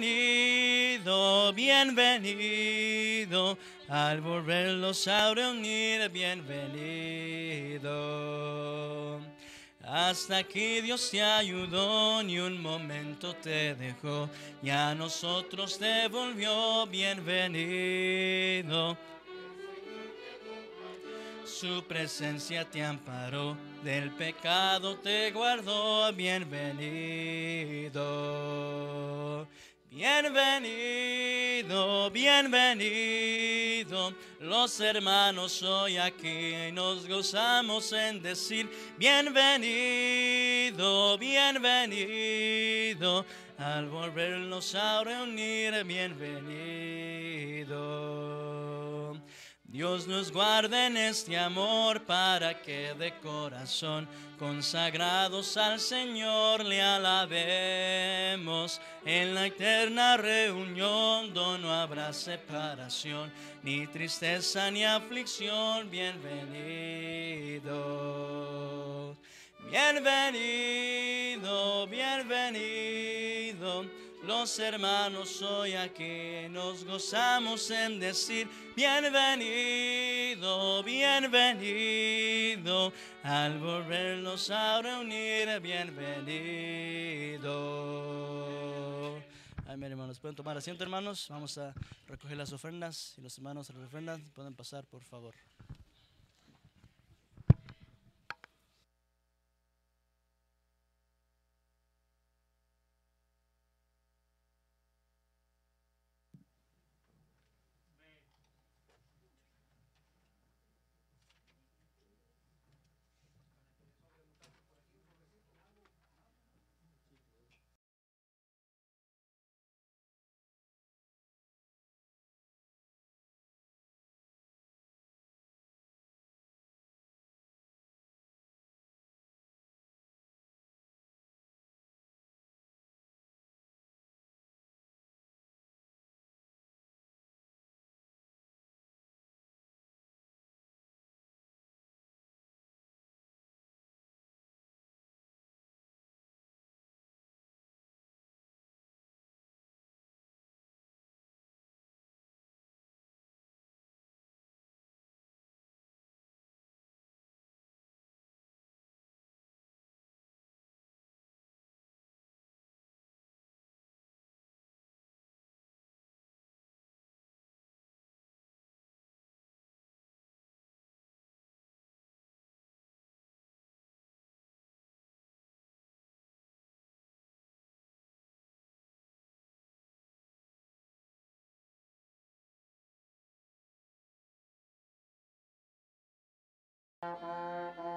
bienvenido, bienvenido. Al volverlos a reunir, bienvenido. Hasta aquí Dios te ayudó, ni un momento te dejó, y a nosotros te volvió bienvenido. Su presencia te amparó, del pecado te guardó, bienvenido. Bienvenido, bienvenido, los hermanos hoy aquí nos gozamos en decir, bienvenido, bienvenido, al volvernos a reunir, bienvenido. Dios nos guarde en este amor para que de corazón consagrados al Señor le alabemos. En la eterna reunión no habrá separación, ni tristeza ni aflicción. Bienvenido, bienvenido, bienvenido. Los hermanos hoy aquí nos gozamos en decir, bienvenido, bienvenido, al volvernos a reunir, bienvenido. Amén, hermanos. Pueden tomar asiento, hermanos. Vamos a recoger las ofrendas y los hermanos a las ofrendas pueden pasar, por favor. Música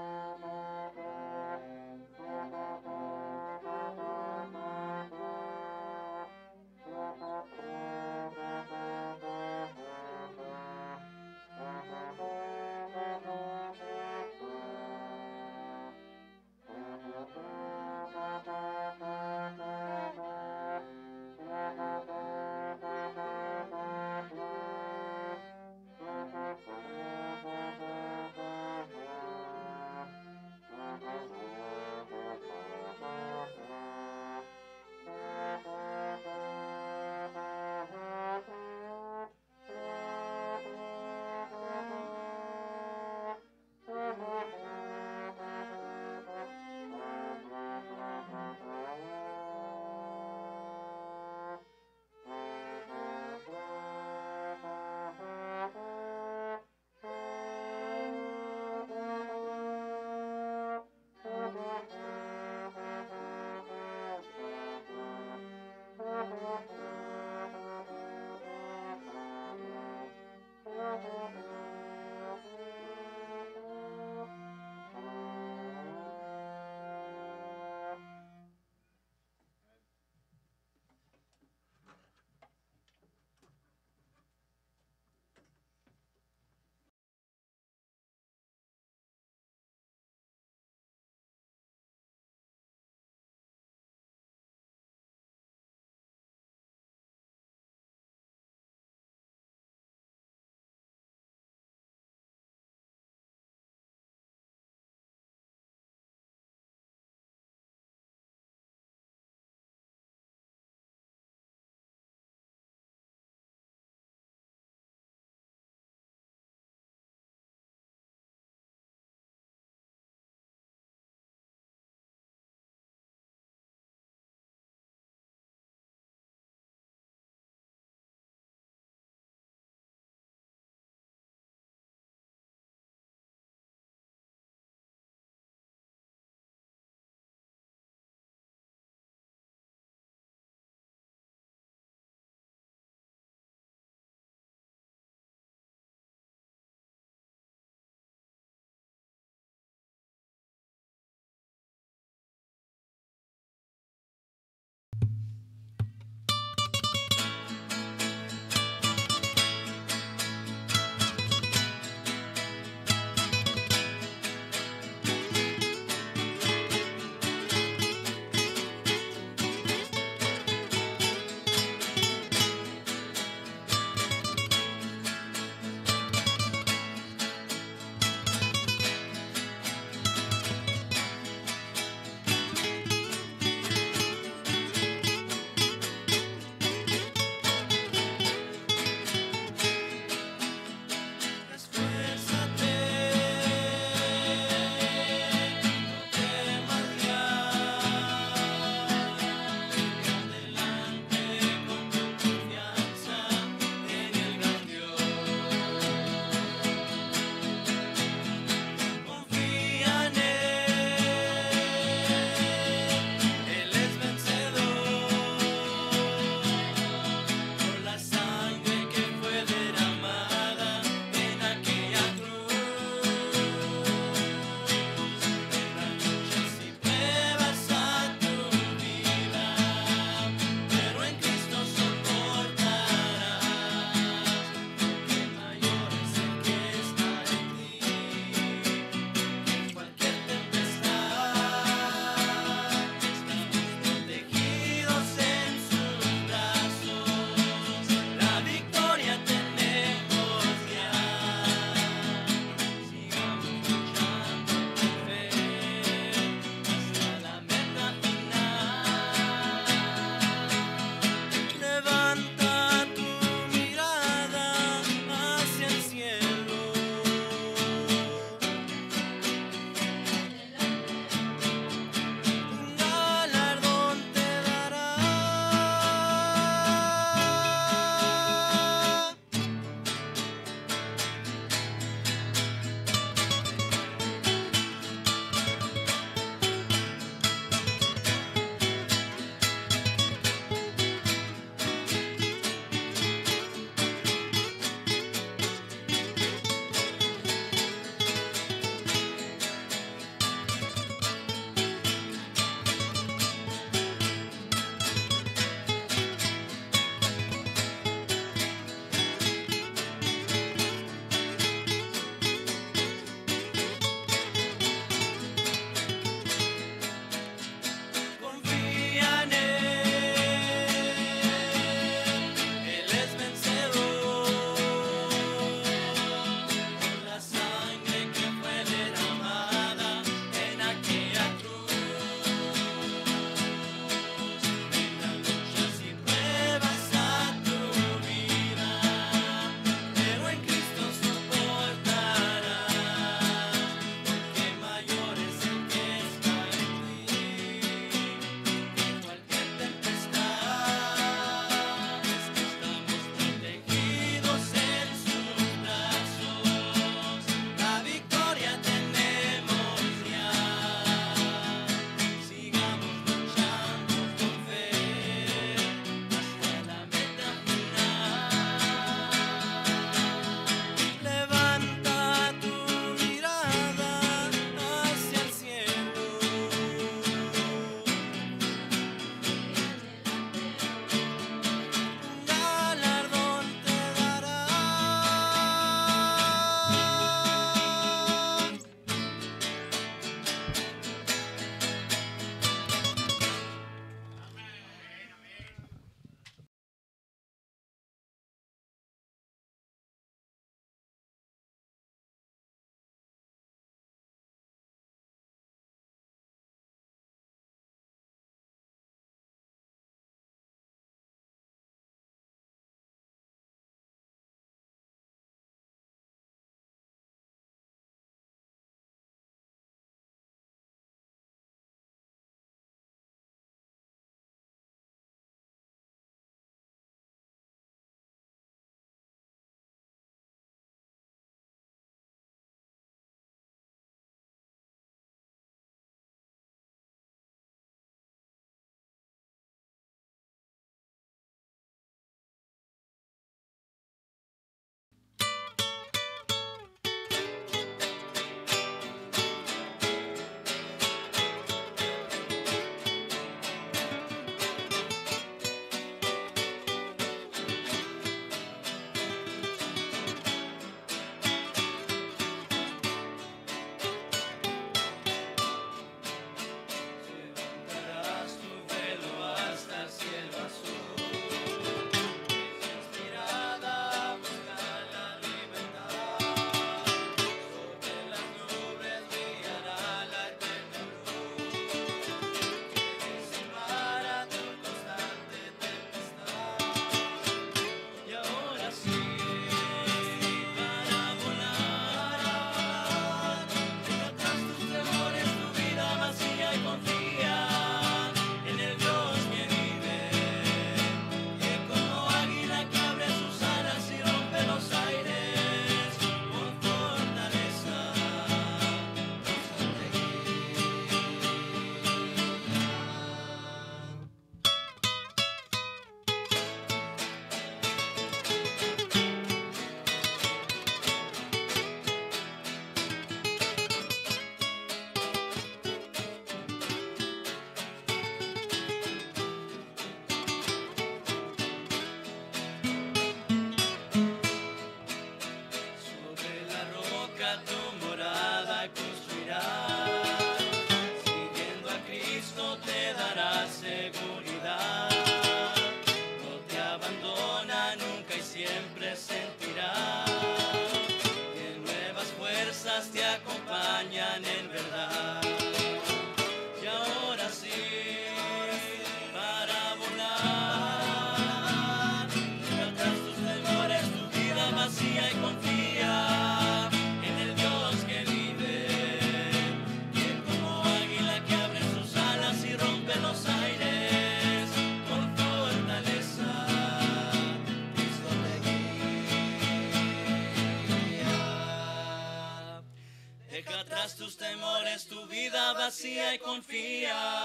y confía.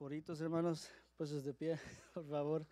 Coritos, hermanos, puestos de pie, por favor.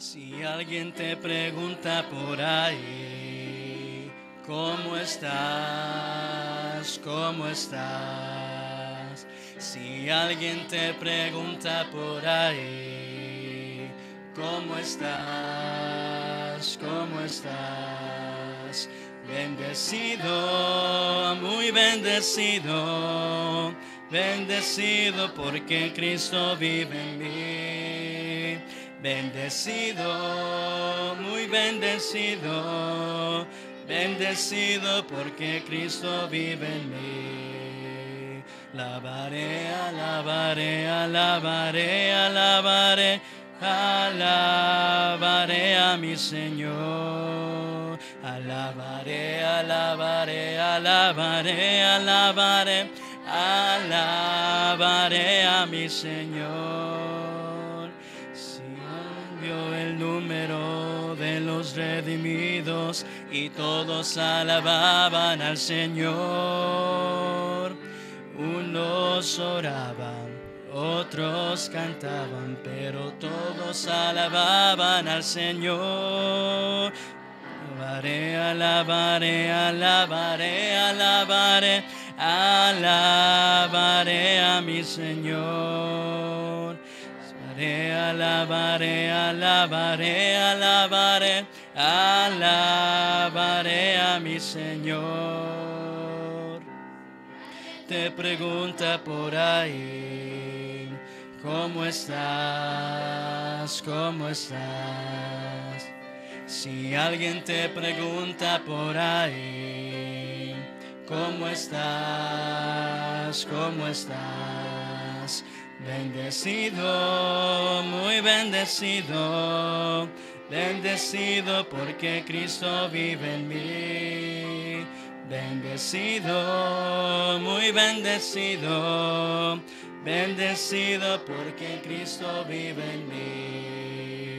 Si alguien te pregunta por ahí, ¿cómo estás? ¿Cómo estás? Si alguien te pregunta por ahí, ¿cómo estás? ¿Cómo estás? Bendecido, muy bendecido, bendecido porque Cristo vive en mí Bendecido, muy bendecido, bendecido porque Cristo vive en mí. Alabaré, alabaré, alabaré, alabaré, alabaré a mi Señor. Alabaré, alabaré, alabaré, alabaré, alabaré a mi Señor. de los redimidos y todos alababan al Señor. Unos oraban, otros cantaban, pero todos alababan al Señor. Alabaré, alabaré, alabaré, alabaré, alabaré a mi Señor alabaré, alabaré, alabaré, alabaré, alabaré a mi Señor. Te pregunta por ahí, ¿cómo estás? ¿Cómo estás? Si alguien te pregunta por ahí, ¿cómo estás? ¿Cómo estás? Bendecido, muy bendecido, bendecido porque Cristo vive en mí. Bendecido, muy bendecido, bendecido porque Cristo vive en mí.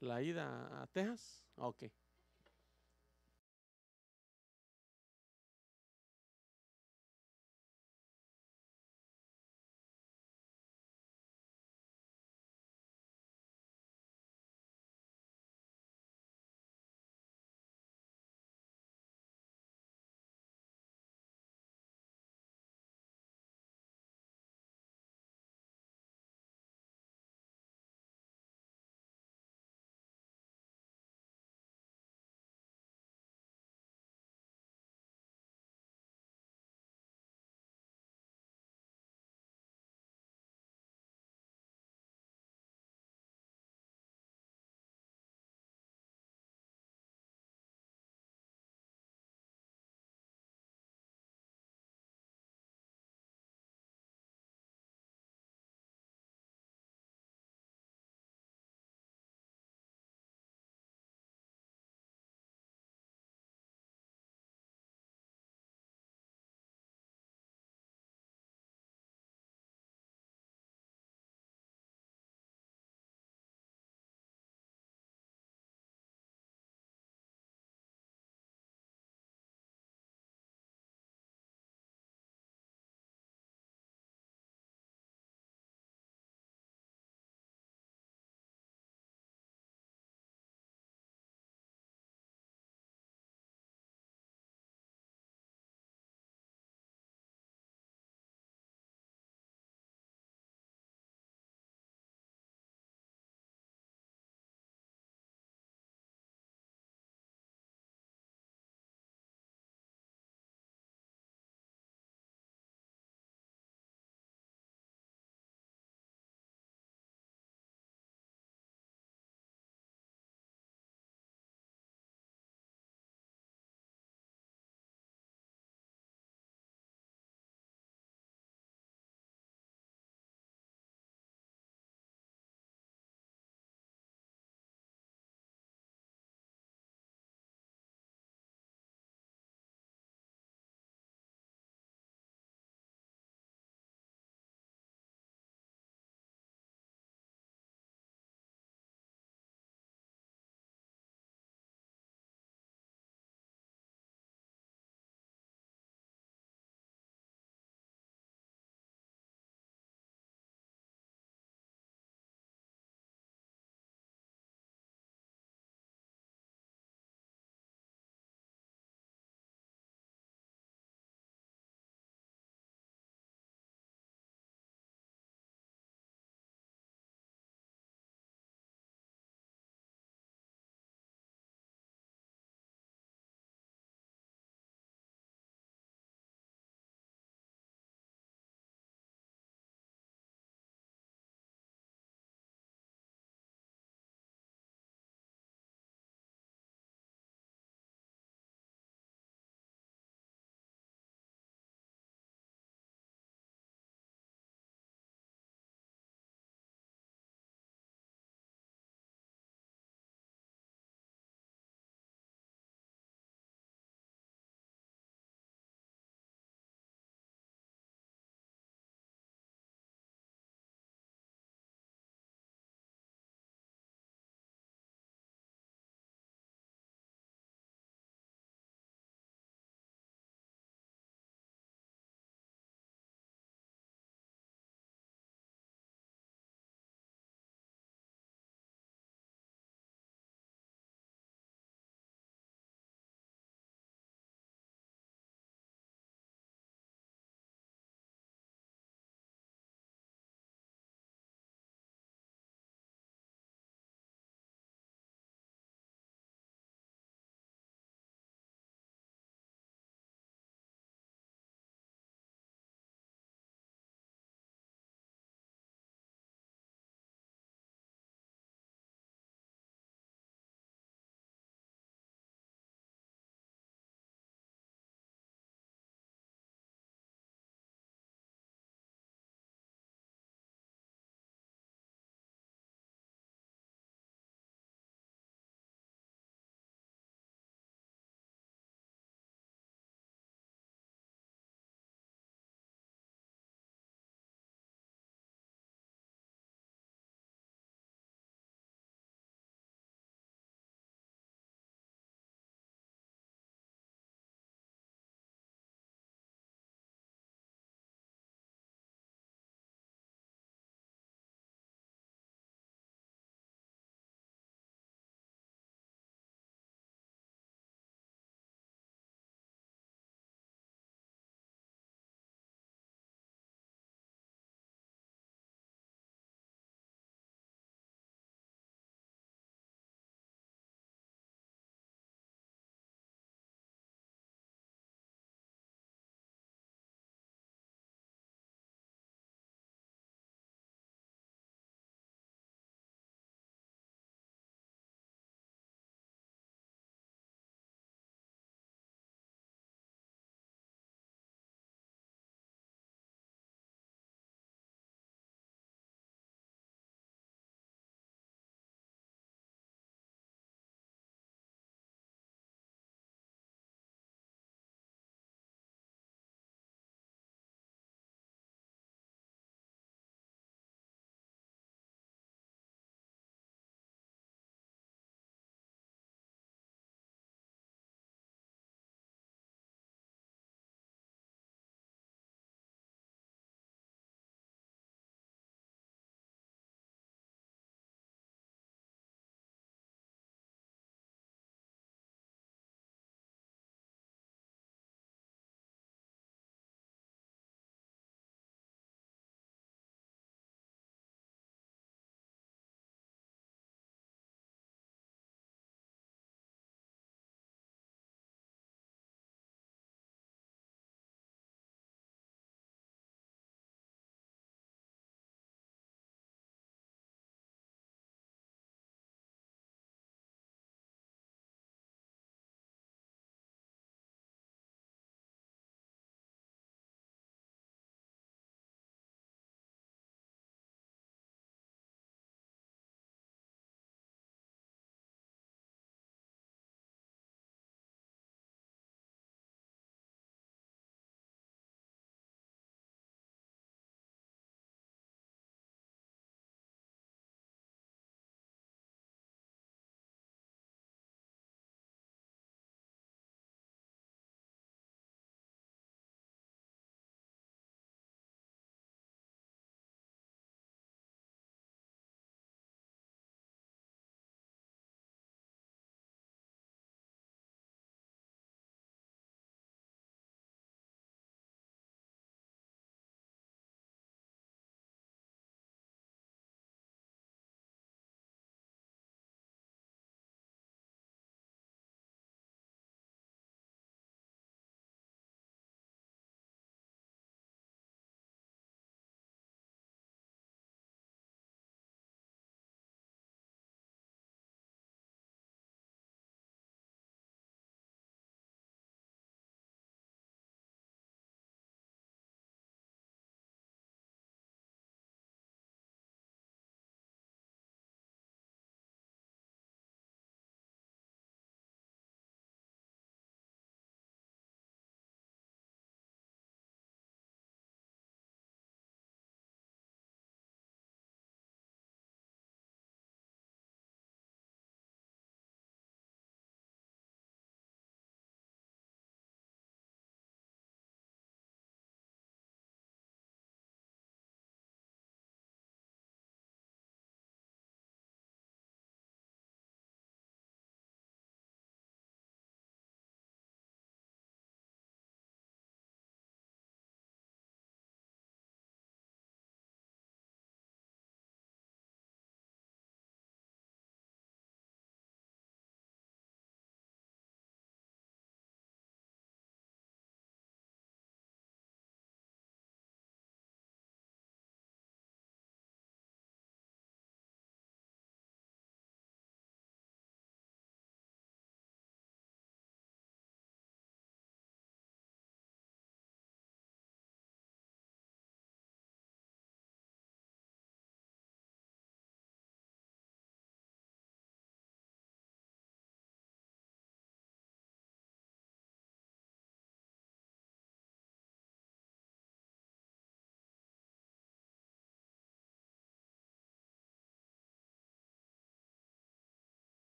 la ida a Texas? Ok.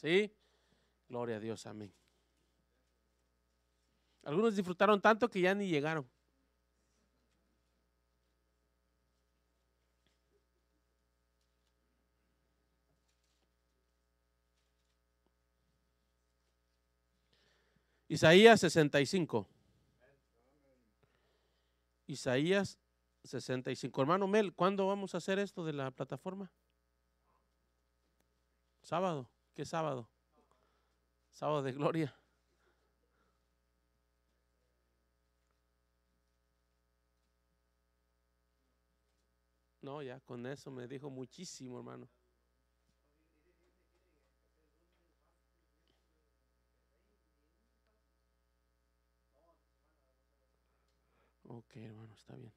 ¿Sí? Gloria a Dios, amén. Algunos disfrutaron tanto que ya ni llegaron. Isaías 65. Isaías 65. Hermano Mel, ¿cuándo vamos a hacer esto de la plataforma? Sábado sábado? Sábado de gloria. No, ya con eso me dijo muchísimo, hermano. Ok, hermano, está bien.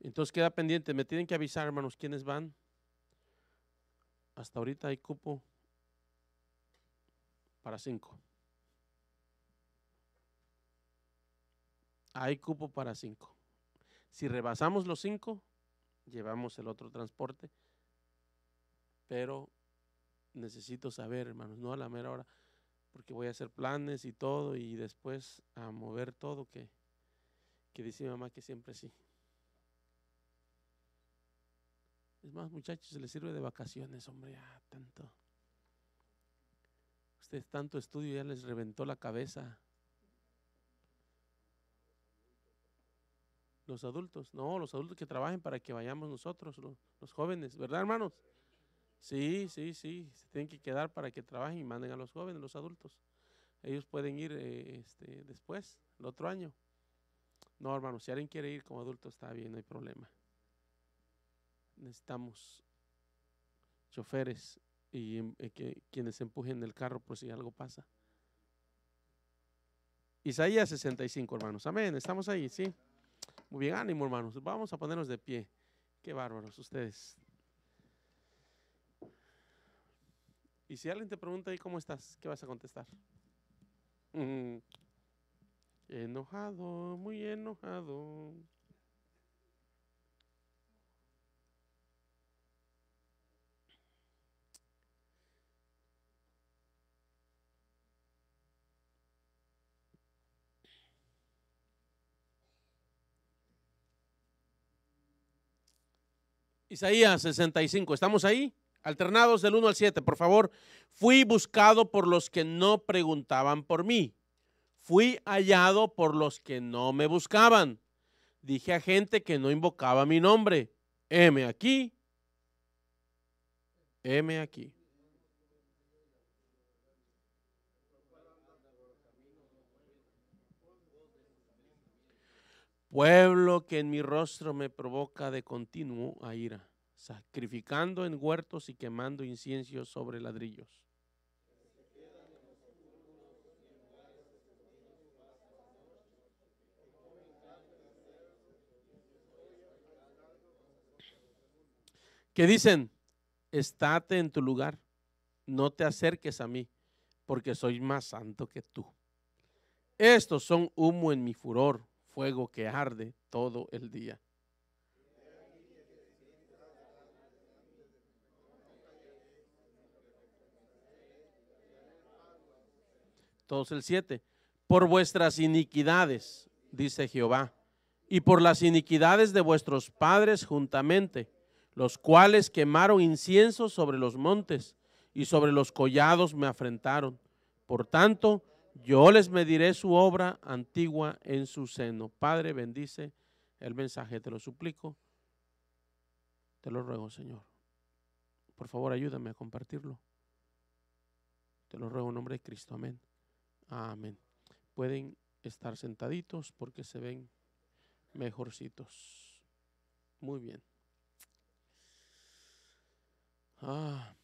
Entonces queda pendiente. Me tienen que avisar, hermanos, quiénes van hasta ahorita hay cupo para cinco. Hay cupo para cinco. Si rebasamos los cinco, llevamos el otro transporte. Pero necesito saber, hermanos, no a la mera hora, porque voy a hacer planes y todo, y después a mover todo que, que dice mamá que siempre sí. Es más, muchachos, se les sirve de vacaciones, hombre, ah, tanto. Ustedes tanto estudio ya les reventó la cabeza. Los adultos, no, los adultos que trabajen para que vayamos nosotros, los, jóvenes, ¿verdad, hermanos? Sí, sí, sí, se tienen que quedar para que trabajen y manden a los jóvenes, los adultos. Ellos pueden ir eh, este, después, el otro año. No, hermanos, si alguien quiere ir como adulto está bien, no hay problema necesitamos choferes y eh, que, quienes empujen el carro por si algo pasa. Isaías 65, hermanos. Amén. Estamos ahí, ¿sí? Muy bien, ánimo, hermanos. Vamos a ponernos de pie. Qué bárbaros ustedes. Y si alguien te pregunta, ahí cómo estás? ¿Qué vas a contestar? Mm. Enojado, muy enojado. Isaías 65, ¿estamos ahí? Alternados del 1 al 7, por favor. Fui buscado por los que no preguntaban por mí. Fui hallado por los que no me buscaban. Dije a gente que no invocaba mi nombre. M aquí. M aquí. Pueblo que en mi rostro me provoca de continuo a ira, sacrificando en huertos y quemando incienso sobre ladrillos. que dicen, estate en tu lugar, no te acerques a mí, porque soy más santo que tú. Estos son humo en mi furor, fuego que arde todo el día. todos el 7, por vuestras iniquidades, dice Jehová, y por las iniquidades de vuestros padres juntamente, los cuales quemaron incienso sobre los montes y sobre los collados me afrentaron. Por tanto, yo les mediré su obra antigua en su seno. Padre, bendice el mensaje, te lo suplico. Te lo ruego, Señor. Por favor, ayúdame a compartirlo. Te lo ruego en nombre de Cristo. Amén. Amén. Pueden estar sentaditos porque se ven mejorcitos. Muy bien. Ah.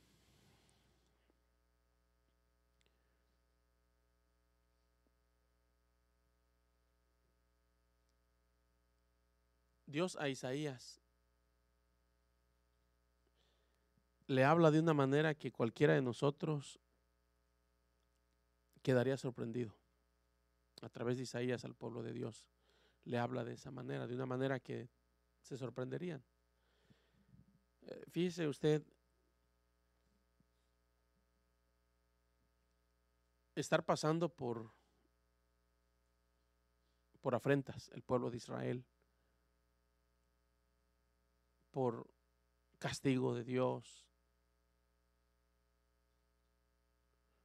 Dios a Isaías le habla de una manera que cualquiera de nosotros quedaría sorprendido. A través de Isaías al pueblo de Dios le habla de esa manera, de una manera que se sorprenderían. Eh, fíjese usted, estar pasando por, por afrentas el pueblo de Israel por castigo de Dios.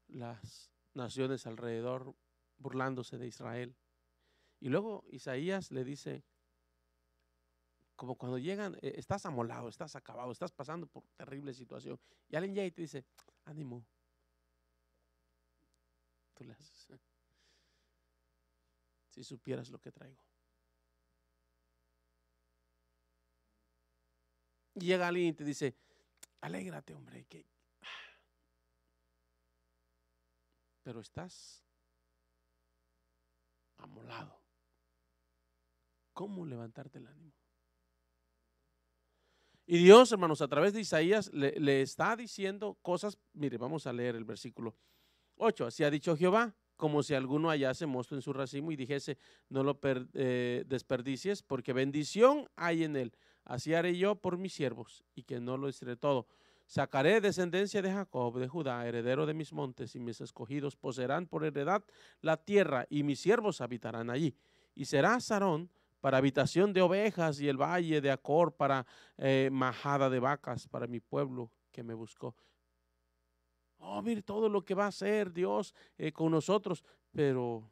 Las naciones alrededor burlándose de Israel. Y luego Isaías le dice, como cuando llegan, e, estás amolado, estás acabado, estás pasando por terrible situación. Y alguien llega te dice, ánimo. Tú le ¿eh? Si supieras lo que traigo. llega alguien y te dice, alégrate, hombre, que... Pero estás amolado. ¿Cómo levantarte el ánimo? Y Dios, hermanos, a través de Isaías le, está diciendo cosas. Mire, vamos a leer el versículo 8. Así ha dicho Jehová, como si alguno hallase mosto en su racimo y dijese, no lo eh, desperdicies, porque bendición hay en él. Así haré yo por mis siervos, y que no lo estré todo. Sacaré descendencia de Jacob, de Judá, heredero de mis montes, y mis escogidos poseerán por heredad la tierra, y mis siervos habitarán allí. Y será Sarón para habitación de ovejas, y el valle de Acor para eh, majada de vacas, para mi pueblo que me buscó. Oh, mire todo lo que va a hacer Dios eh, con nosotros, pero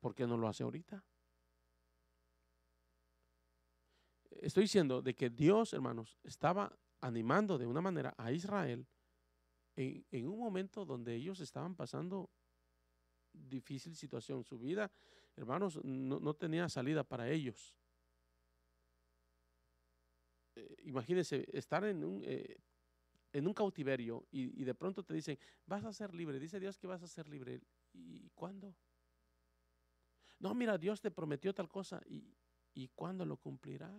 ¿por qué no lo hace ahorita? estoy diciendo de que Dios, hermanos, estaba animando de una manera a Israel en, un momento donde ellos estaban pasando difícil situación. Su vida, hermanos, no, tenía salida para ellos. Eh, imagínense estar eh, en un, cautiverio y, y, de pronto te dicen, vas a ser libre. Dice Dios que vas a ser libre. ¿Y cuándo? No, mira, Dios te prometió tal cosa. ¿Y, y cuándo lo cumplirá?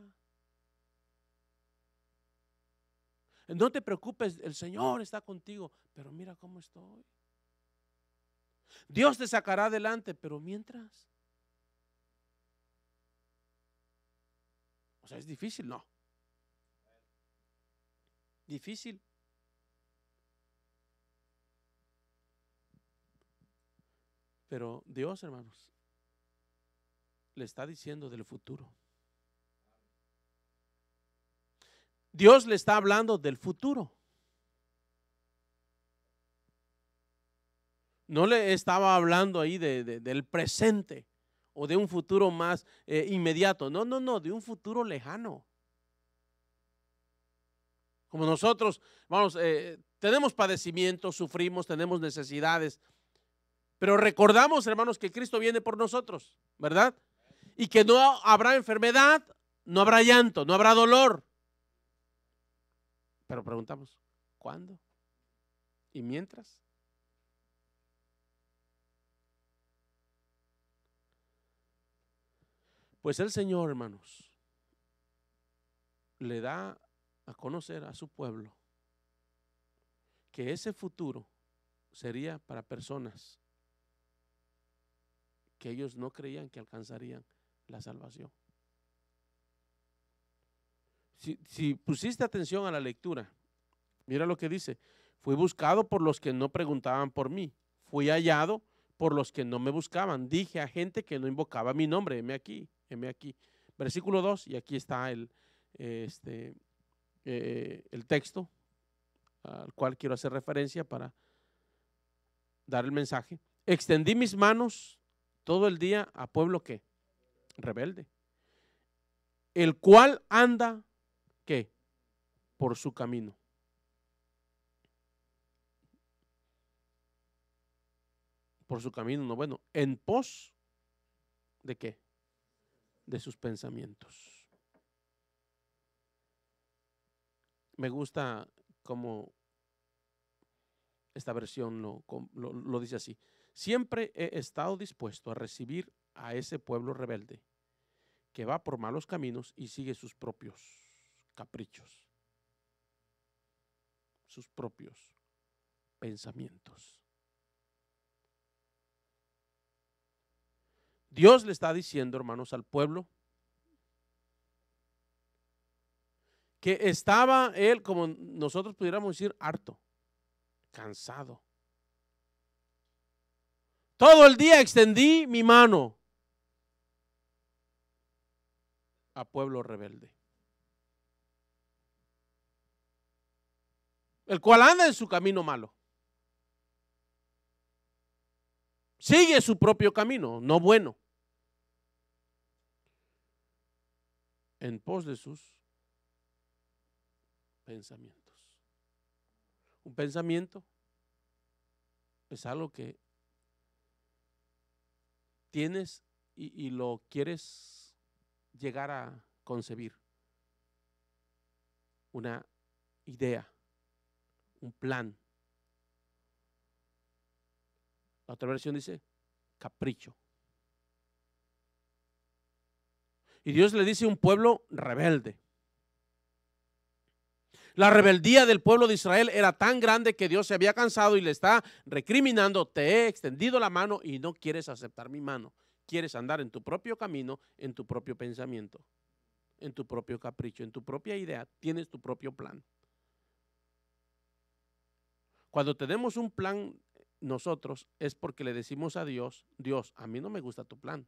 No te preocupes, el Señor está contigo, pero mira cómo estoy. Dios te sacará adelante, pero mientras. O sea, es difícil, no. Difícil. Pero Dios, hermanos, le está diciendo del futuro. Dios le está hablando del futuro. No le estaba hablando ahí del presente o de un futuro más eh, inmediato. No, no, no, de un futuro lejano. Como nosotros, vamos, eh, tenemos padecimientos, sufrimos, tenemos necesidades. Pero recordamos, hermanos, que Cristo viene por nosotros, ¿verdad? Y que no habrá enfermedad, no habrá llanto, no habrá dolor, pero preguntamos, ¿cuándo? ¿Y mientras? Pues el Señor, hermanos, le da a conocer a su pueblo que ese futuro sería para personas que ellos no creían que alcanzarían la salvación si, pusiste atención a la lectura, mira lo que dice, fui buscado por los que no preguntaban por mí, fui hallado por los que no me buscaban, dije a gente que no invocaba mi nombre, heme aquí, heme aquí. Versículo 2, y aquí está el, este, eh, el texto al cual quiero hacer referencia para dar el mensaje. Extendí mis manos todo el día a pueblo que rebelde, el cual anda ¿Qué? Por su camino. Por su camino, no bueno, en pos de qué? De sus pensamientos. Me gusta como esta versión lo, lo, dice así. Siempre he estado dispuesto a recibir a ese pueblo rebelde que va por malos caminos y sigue sus propios caprichos, sus propios pensamientos. Dios le está diciendo, hermanos, al pueblo, que estaba él, como nosotros pudiéramos decir, harto, cansado. Todo el día extendí mi mano a pueblo rebelde. el cual anda en su camino malo. Sigue su propio camino, no bueno. En pos de sus pensamientos. Un pensamiento es algo que tienes y, y lo quieres llegar a concebir. Una idea un plan. La otra versión dice capricho. Y Dios le dice un pueblo rebelde. La rebeldía del pueblo de Israel era tan grande que Dios se había cansado y le está recriminando, te he extendido la mano y no quieres aceptar mi mano. Quieres andar en tu propio camino, en tu propio pensamiento, en tu propio capricho, en tu propia idea. Tienes tu propio plan. Cuando tenemos un plan nosotros es porque le decimos a Dios, Dios, a mí no me gusta tu plan.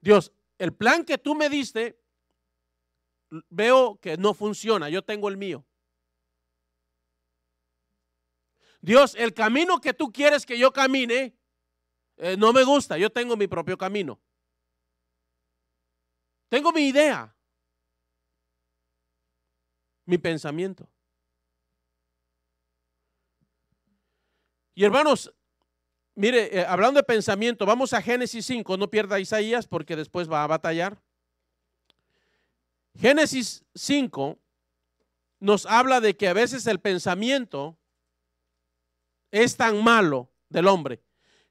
Dios, el plan que tú me diste, veo que no funciona, yo tengo el mío. Dios, el camino que tú quieres que yo camine, eh, no me gusta, yo tengo mi propio camino. Tengo mi idea, mi pensamiento. Y hermanos, mire, eh, hablando de pensamiento, vamos a Génesis 5, no pierda Isaías porque después va a batallar. Génesis 5 nos habla de que a veces el pensamiento es tan malo del hombre.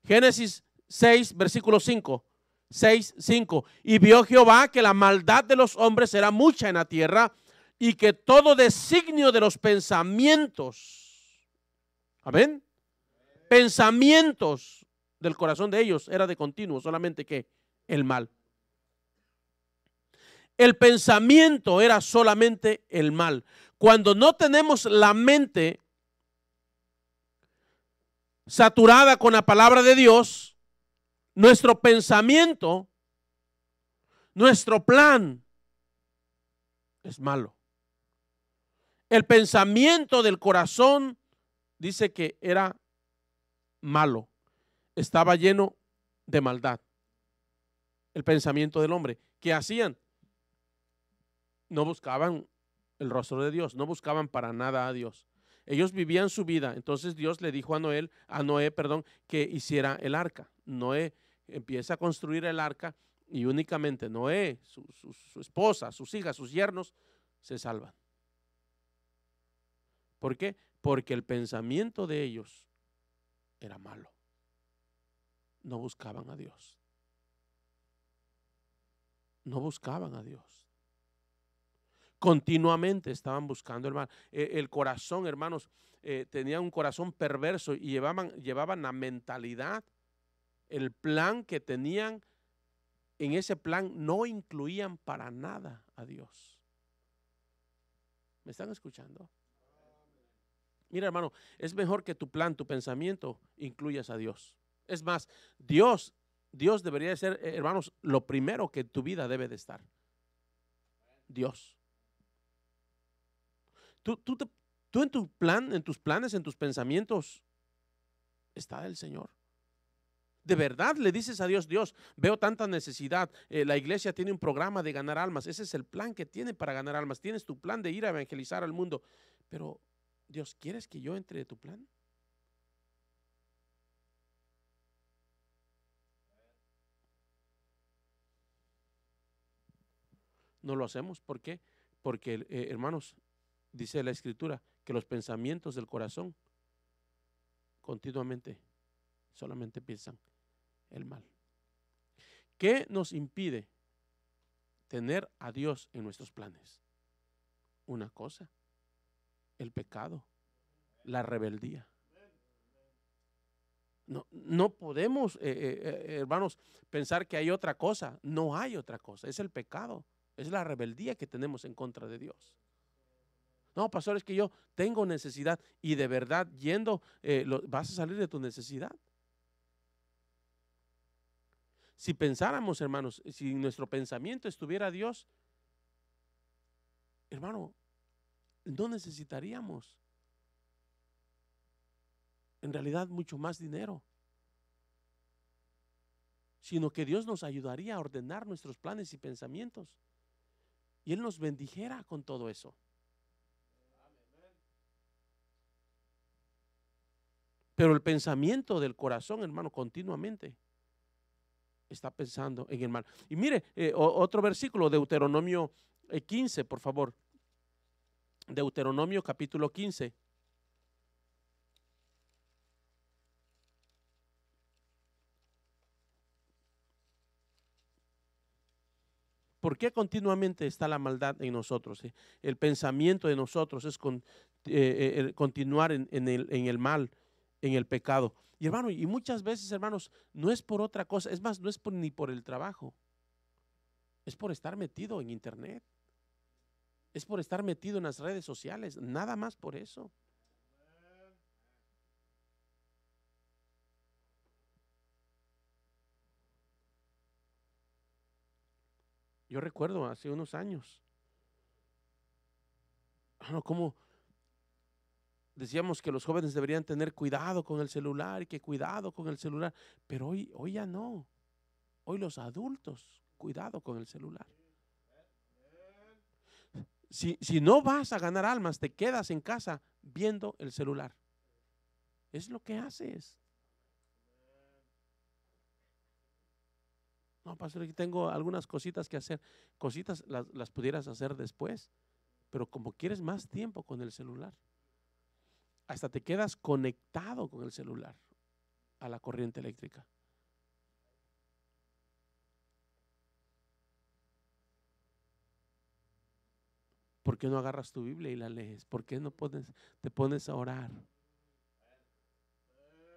Génesis 6, versículo 5. 6, 5. Y vio Jehová que la maldad de los hombres era mucha en la tierra y que todo designio de los pensamientos, amén, pensamientos del corazón de ellos era de continuo, solamente que el mal. El pensamiento era solamente el mal. Cuando no tenemos la mente saturada con la palabra de Dios, nuestro pensamiento, nuestro plan es malo. El pensamiento del corazón dice que era malo, estaba lleno de maldad. El pensamiento del hombre. ¿Qué hacían? No buscaban el rostro de Dios, no buscaban para nada a Dios. Ellos vivían su vida. Entonces Dios le dijo a Noé, a Noé, perdón, que hiciera el arca. Noé empieza a construir el arca y únicamente Noé, su, su, esposa, sus hijas, sus yernos se salvan. ¿Por qué? Porque el pensamiento de ellos era malo. No buscaban a Dios. No buscaban a Dios. Continuamente estaban buscando el mal. E, el corazón, hermanos, tenían eh, tenía un corazón perverso y llevaban, llevaban la mentalidad el plan que tenían, en ese plan no incluían para nada a Dios. ¿Me están escuchando? Mira, hermano, es mejor que tu plan, tu pensamiento, incluyas a Dios. Es más, Dios, Dios debería ser, eh, hermanos, lo primero que tu vida debe de estar. Dios. Tú, tú en tu plan, en tus planes, en tus pensamientos, está el Señor. De verdad le dices a Dios, Dios, veo tanta necesidad, eh, la iglesia tiene un programa de ganar almas, ese es el plan que tiene para ganar almas, tienes tu plan de ir a evangelizar al mundo, pero Dios, ¿quieres que yo entre de tu plan? No lo hacemos, ¿por qué? Porque, eh, hermanos, dice la escritura, que los pensamientos del corazón continuamente solamente piensan el mal. ¿Qué nos impide tener a Dios en nuestros planes? Una cosa, el pecado, la rebeldía. No, podemos, eh, eh, eh, hermanos, pensar que hay otra cosa. No hay otra cosa. Es el pecado. Es la rebeldía que tenemos en contra de Dios. No, pastor, es que yo tengo necesidad y de verdad yendo, vas a salir de tu necesidad. Si pensáramos, hermanos, si nuestro pensamiento estuviera Dios, hermano, no necesitaríamos en realidad mucho más dinero, sino que Dios nos ayudaría a ordenar nuestros planes y pensamientos. Y Él nos bendijera con todo eso. Pero el pensamiento del corazón, hermano, continuamente está pensando en el mal. Y mire, eh, otro versículo, Deuteronomio 15, eh, por favor. Deuteronomio capítulo 15. ¿Por qué continuamente está la maldad en nosotros? Eh, el pensamiento de nosotros es con, continuar el, en el mal en el pecado. Y hermano, y muchas veces, hermanos, no es por otra cosa, es más, no es por, ni por el trabajo, es por estar metido en internet, es por estar metido en las redes sociales, nada más por eso. Yo recuerdo hace unos años, no, como decíamos que los jóvenes deberían tener cuidado con el celular, y que cuidado con el celular, pero hoy, hoy ya no. Hoy los adultos, cuidado con el celular. Si, no vas a ganar almas, te quedas en casa viendo el celular. Es lo que haces. No, pastor, aquí tengo algunas cositas que hacer. Cositas las pudieras hacer después, pero como quieres más tiempo con el celular hasta te quedas conectado con el celular a la corriente eléctrica. ¿Por qué no agarras tu Biblia y la lees? ¿Por qué no te pones a orar?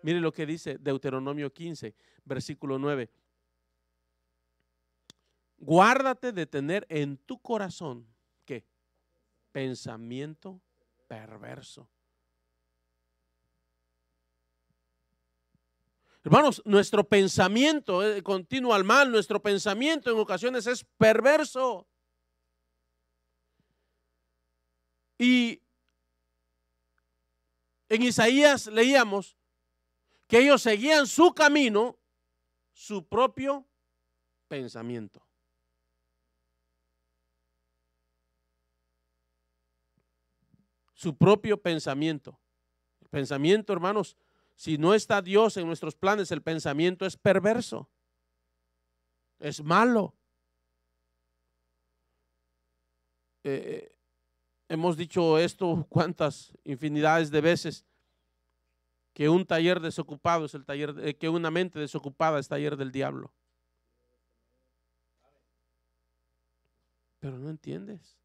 Mire lo que dice Deuteronomio 15, versículo 9. Guárdate de tener en tu corazón, ¿qué? Pensamiento perverso. Hermanos, nuestro pensamiento eh, continúa al mal, nuestro pensamiento en ocasiones es perverso. Y en Isaías leíamos que ellos seguían su camino, su propio pensamiento. Su propio pensamiento. El pensamiento, hermanos, si no está Dios en nuestros planes, el pensamiento es perverso, es malo. Eh, eh, hemos dicho esto cuántas infinidades de veces que un taller desocupado es el taller, eh, que una mente desocupada es taller del diablo. Pero no entiendes.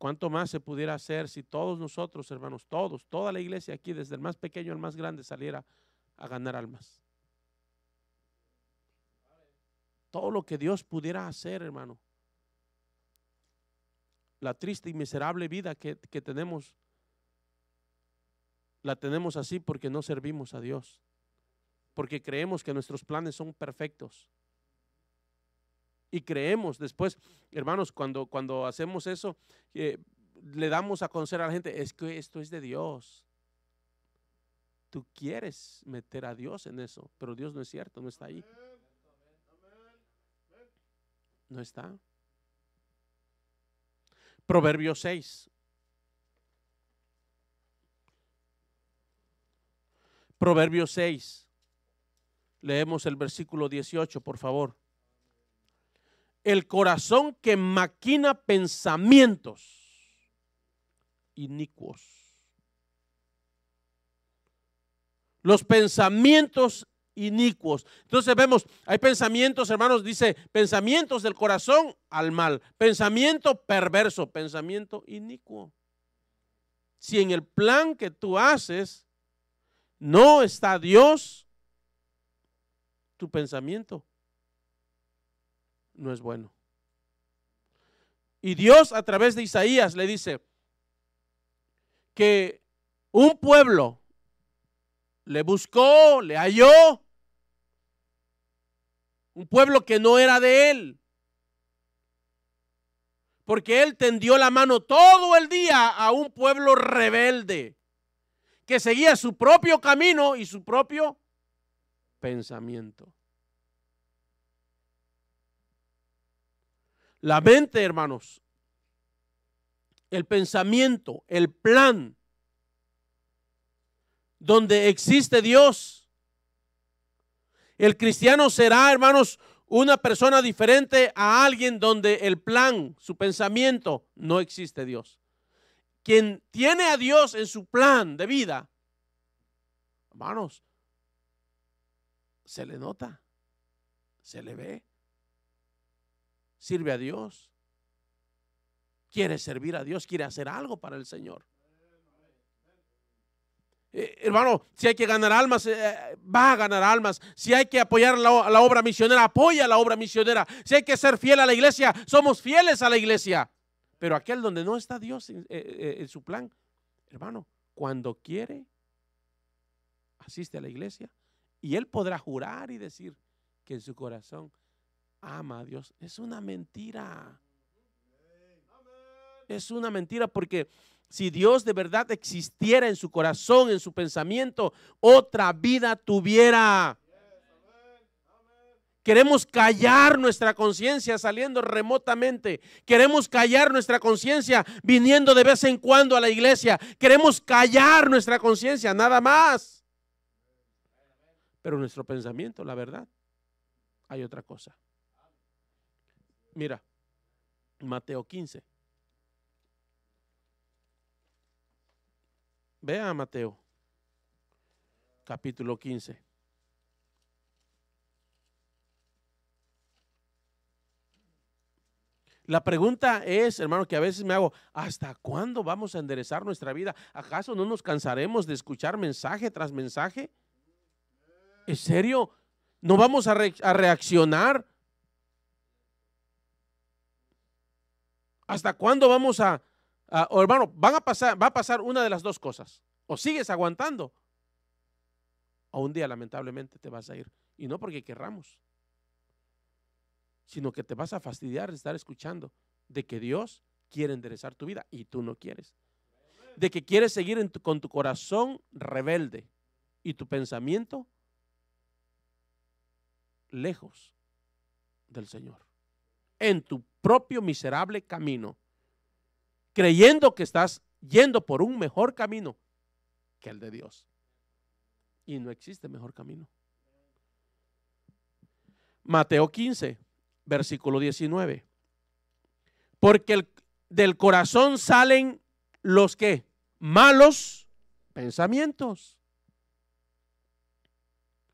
¿Cuánto más se pudiera hacer si todos nosotros, hermanos, todos, toda la iglesia aquí, desde el más pequeño al más grande, saliera a ganar almas? Todo lo que Dios pudiera hacer, hermano. La triste y miserable vida que, que tenemos, la tenemos así porque no servimos a Dios, porque creemos que nuestros planes son perfectos y creemos. Después, hermanos, cuando, cuando hacemos eso, eh, le damos a conocer a la gente, es que esto es de Dios. Tú quieres meter a Dios en eso, pero Dios no es cierto, no está ahí. No está. Proverbios 6. Proverbios 6. Leemos el versículo 18, por favor el corazón que maquina pensamientos inicuos. Los pensamientos inicuos. Entonces vemos, hay pensamientos, hermanos, dice, pensamientos del corazón al mal, pensamiento perverso, pensamiento inicuo. Si en el plan que tú haces no está Dios, tu pensamiento no es bueno. Y Dios a través de Isaías le dice que un pueblo le buscó, le halló, un pueblo que no era de él, porque él tendió la mano todo el día a un pueblo rebelde que seguía su propio camino y su propio pensamiento. La mente, hermanos, el pensamiento, el plan, donde existe Dios. El cristiano será, hermanos, una persona diferente a alguien donde el plan, su pensamiento, no existe Dios. Quien tiene a Dios en su plan de vida, hermanos, se le nota, se le ve sirve a Dios, quiere servir a Dios, quiere hacer algo para el Señor. Eh, hermano, si hay que ganar almas, eh, eh, va a ganar almas. Si hay que apoyar la, obra misionera, apoya la obra misionera. Si hay que ser fiel a la iglesia, somos fieles a la iglesia. Pero aquel donde no está Dios en su plan, hermano, cuando quiere, asiste a la iglesia y él podrá jurar y decir que en su corazón ama a Dios es una mentira. Es una mentira porque si Dios de verdad existiera en su corazón, en su pensamiento, otra vida tuviera. Queremos callar nuestra conciencia saliendo remotamente. Queremos callar nuestra conciencia viniendo de vez en cuando a la iglesia. Queremos callar nuestra conciencia, nada más. Pero nuestro pensamiento, la verdad, hay otra cosa. Mira, Mateo 15. Vea Mateo, capítulo 15. La pregunta es, hermano, que a veces me hago, ¿hasta cuándo vamos a enderezar nuestra vida? ¿Acaso no nos cansaremos de escuchar mensaje tras mensaje? ¿En serio? ¿No vamos a, a reaccionar ¿Hasta cuándo vamos a, hermano, van a pasar, va a pasar una de las dos cosas? O sigues aguantando, o un día lamentablemente te vas a ir. Y no porque querramos, sino que te vas a fastidiar de estar escuchando de que Dios quiere enderezar tu vida y tú no quieres. De que quieres seguir con tu corazón rebelde y tu pensamiento lejos del Señor en tu propio miserable camino, creyendo que estás yendo por un mejor camino que el de Dios. Y no existe mejor camino. Mateo 15, versículo 19. Porque del corazón salen los que malos pensamientos.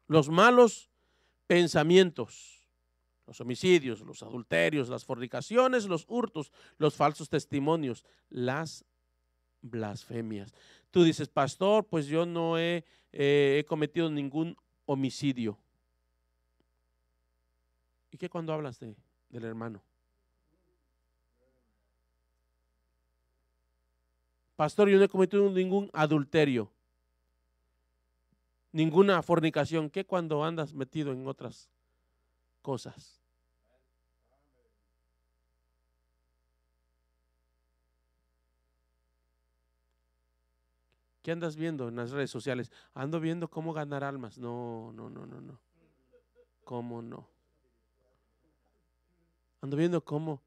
Los malos pensamientos los homicidios, los adulterios, las fornicaciones, los hurtos, los falsos testimonios, las blasfemias. Tú dices, pastor, pues yo no eh, he, cometido ningún homicidio. ¿Y qué cuando hablas de, del hermano? Pastor, yo no he cometido ningún adulterio, ninguna fornicación. ¿Qué cuando andas metido en otras cosas. ¿Qué andas viendo en las redes sociales? Ando viendo cómo ganar almas. No, no, no, no, no. ¿Cómo no? Ando viendo cómo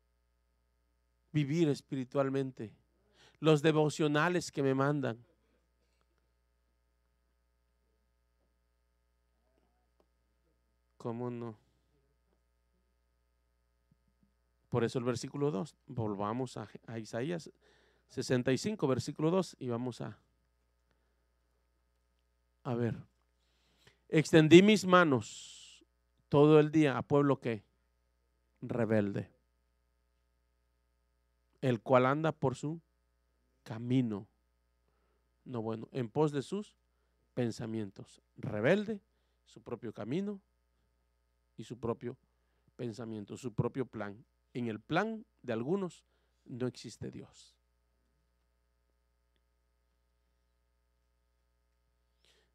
vivir espiritualmente. Los devocionales que me mandan. ¿Cómo no? Por eso el versículo 2, volvamos a, Isaías 65, versículo 2, y vamos a, a ver. Extendí mis manos todo el día a pueblo que rebelde, el cual anda por su camino, no bueno, en pos de sus pensamientos, rebelde, su propio camino y su propio pensamiento, su propio plan en el plan de algunos no existe Dios.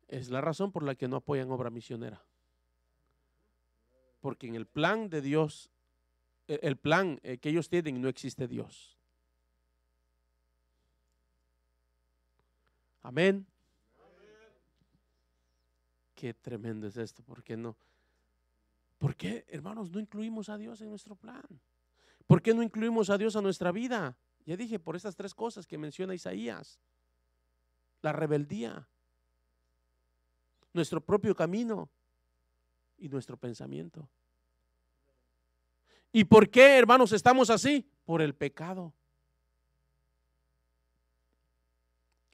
Es la razón por la que no apoyan obra misionera. Porque en el plan de Dios, e, el plan eh, que ellos tienen no existe Dios. Amén. Qué tremendo es esto, porque no? ¿Por qué, hermanos, no incluimos a Dios en nuestro plan? ¿Por qué no incluimos a Dios a nuestra vida? Ya dije, por estas tres cosas que menciona Isaías. La rebeldía, nuestro propio camino y nuestro pensamiento. ¿Y por qué, hermanos, estamos así? Por el pecado.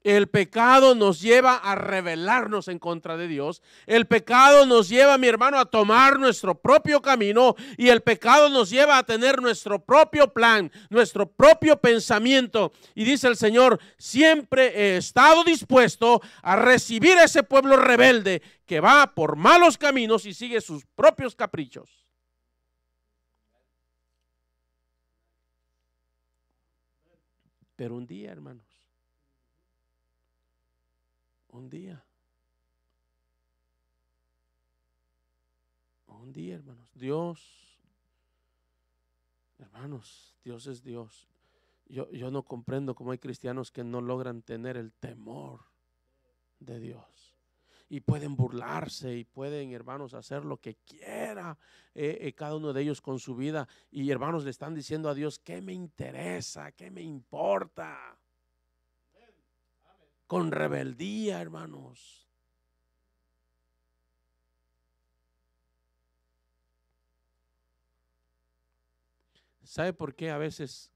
El pecado nos lleva a rebelarnos en contra de Dios. El pecado nos lleva, mi hermano, a tomar nuestro propio camino. Y el pecado nos lleva a tener nuestro propio plan, nuestro propio pensamiento. Y dice el Señor, siempre he estado dispuesto a recibir a ese pueblo rebelde que va por malos caminos y sigue sus propios caprichos. Pero un día, hermano un día. Un día, hermanos. Dios, hermanos, Dios es Dios. Yo, no comprendo cómo hay cristianos que no logran tener el temor de Dios y pueden burlarse y pueden, hermanos, hacer lo que quiera eh, eh, cada uno de ellos con su vida. Y hermanos le están diciendo a Dios, ¿qué me interesa? ¿Qué me importa? con rebeldía, hermanos. ¿Sabe por qué a veces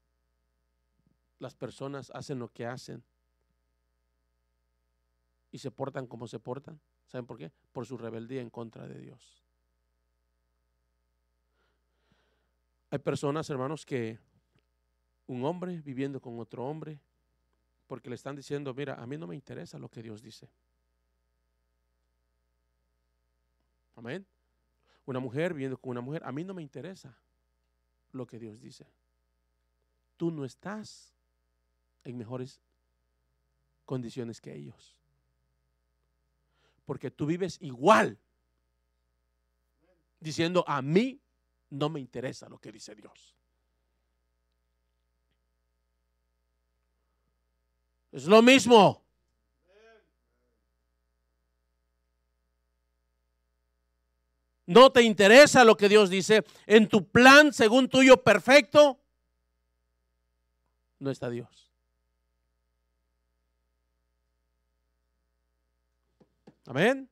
las personas hacen lo que hacen y se portan como se portan? ¿Saben por qué? Por su rebeldía en contra de Dios. Hay personas, hermanos, que un hombre viviendo con otro hombre, porque le están diciendo, mira, a mí no me interesa lo que Dios dice. Amén. Una mujer viviendo con una mujer, a mí no me interesa lo que Dios dice. Tú no estás en mejores condiciones que ellos. Porque tú vives igual, diciendo, a mí no me interesa lo que dice Dios. Es lo mismo. No te interesa lo que Dios dice. En tu plan, según tuyo perfecto, no está Dios. Amén.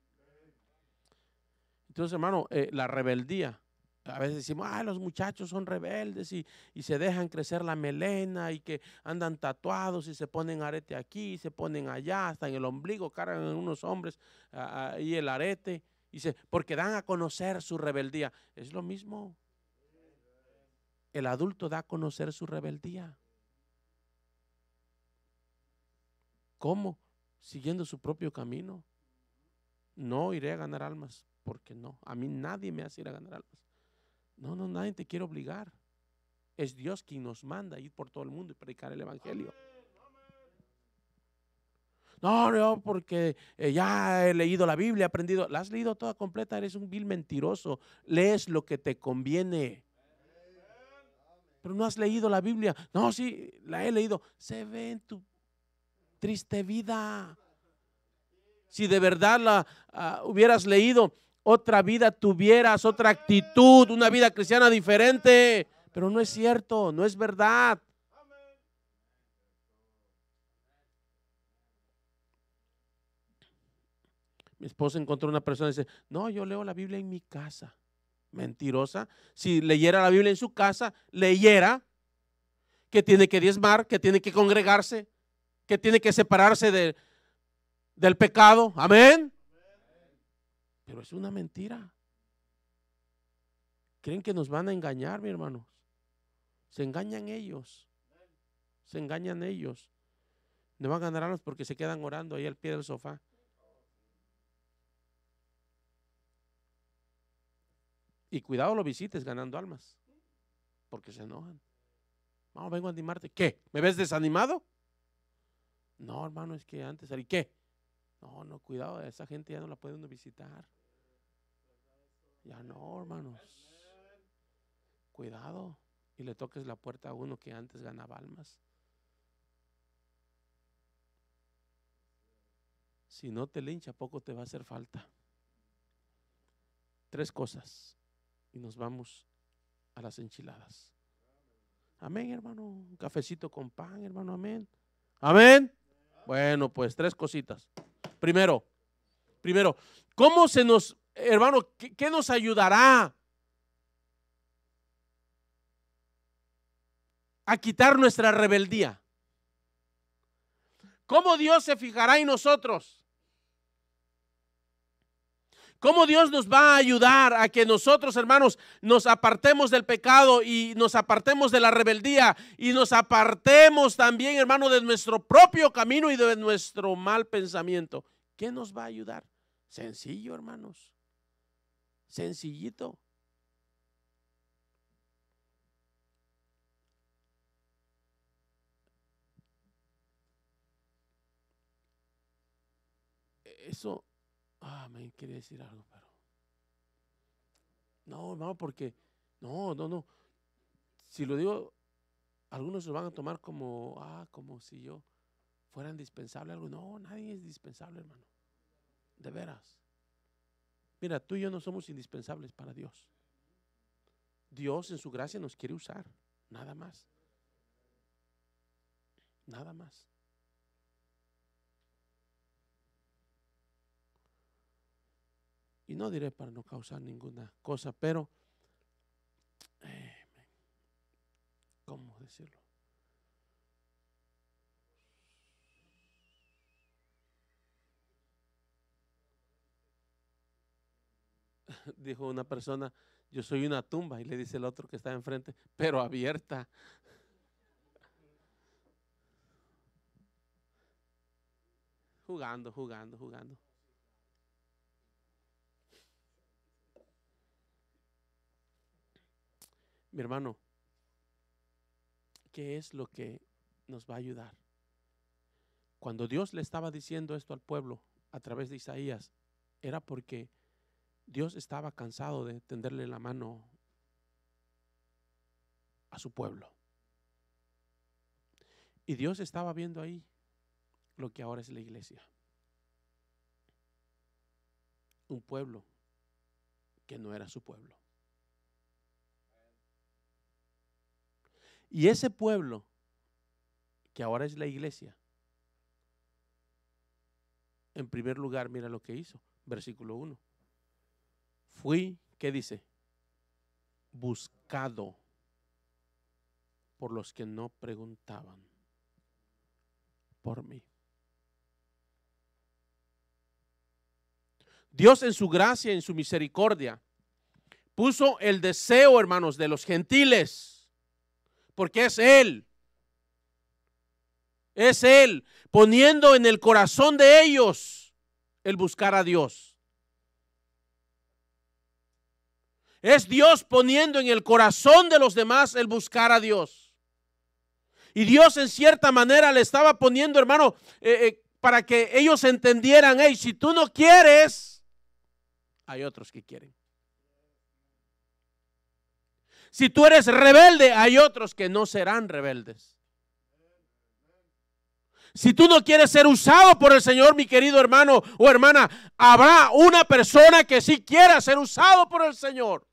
Entonces, hermano, eh, la rebeldía a veces decimos, ah, los muchachos son rebeldes y, se dejan crecer la melena y que andan tatuados y se ponen arete aquí, se ponen allá, hasta en el ombligo cargan unos hombres ahí y el arete, y se, porque dan a conocer su rebeldía. Es lo mismo. El adulto da a conocer su rebeldía. ¿Cómo? Siguiendo su propio camino. No iré a ganar almas, porque no. A mí nadie me hace ir a ganar almas. No, no, nadie te quiere obligar. Es Dios quien nos manda ir por todo el mundo y predicar el Evangelio. No, no, porque eh, ya he leído la Biblia, he aprendido. La has leído toda completa, eres un vil mentiroso. Lees lo que te conviene. Pero no has leído la Biblia. No, sí, la he leído. Se ve en tu triste vida. Si de verdad la ah, hubieras leído, otra vida tuvieras, otra actitud, una vida cristiana diferente. Pero no es cierto, no es verdad. Mi esposa encontró una persona y dice, no, yo leo la Biblia en mi casa. Mentirosa. Si leyera la Biblia en su casa, leyera que tiene que diezmar, que tiene que congregarse, que tiene que separarse del pecado. Amén. Pero es una mentira. Creen que nos van a engañar, mi hermano. Se engañan ellos. Se engañan ellos. No van a ganar los porque se quedan orando ahí al pie del sofá. Y cuidado lo visites ganando almas. Porque se enojan. Vamos, vengo a animarte. ¿Qué? ¿Me ves desanimado? No, hermano, es que antes. ¿Y qué? No, no, cuidado, esa gente ya no la puede visitar. Ya no, hermanos. Cuidado. Y le toques la puerta a uno que antes ganaba almas. Si no te lincha, poco te va a hacer falta. Tres cosas. Y nos vamos a las enchiladas. Amén, hermano. Un cafecito con pan, hermano. Amén. Amén. Bueno, pues tres cositas. Primero, primero, ¿cómo se nos hermano, ¿qué, nos ayudará? a quitar nuestra rebeldía. ¿Cómo Dios se fijará en nosotros? ¿Cómo Dios nos va a ayudar a que nosotros, hermanos, nos apartemos del pecado y nos apartemos de la rebeldía y nos apartemos también, hermano, de nuestro propio camino y de nuestro mal pensamiento? ¿Qué nos va a ayudar? Sencillo, hermanos. Sencillito. Eso, ah, me quería decir algo, pero. No, hermano, porque. No, no, no. Si lo digo, algunos lo van a tomar como, ah, como si yo fuera indispensable algo. No, nadie es dispensable, hermano. De veras. Mira, tú y yo no somos indispensables para Dios. Dios en su gracia nos quiere usar, nada más. Nada más. Y no diré para no causar ninguna cosa, pero, eh, ¿cómo decirlo? dijo una persona, yo soy una tumba, y le dice el otro que está enfrente, pero abierta. Jugando, jugando, jugando. Mi hermano, ¿qué es lo que nos va a ayudar? Cuando Dios le estaba diciendo esto al pueblo a través de Isaías, era porque Dios estaba cansado de tenderle la mano a su pueblo. Y Dios estaba viendo ahí lo que ahora es la iglesia. Un pueblo que no era su pueblo. Y ese pueblo que ahora es la iglesia, en primer lugar, mira lo que hizo, versículo 1 Fui, ¿qué dice? Buscado por los que no preguntaban por mí. Dios en su gracia, en su misericordia, puso el deseo, hermanos, de los gentiles, porque es Él. Es Él poniendo en el corazón de ellos el buscar a Dios. Es Dios poniendo en el corazón de los demás el buscar a Dios. Y Dios en cierta manera le estaba poniendo, hermano, eh, eh, para que ellos entendieran, hey, si tú no quieres, hay otros que quieren. Si tú eres rebelde, hay otros que no serán rebeldes. Si tú no quieres ser usado por el Señor, mi querido hermano o hermana, habrá una persona que sí quiera ser usado por el Señor.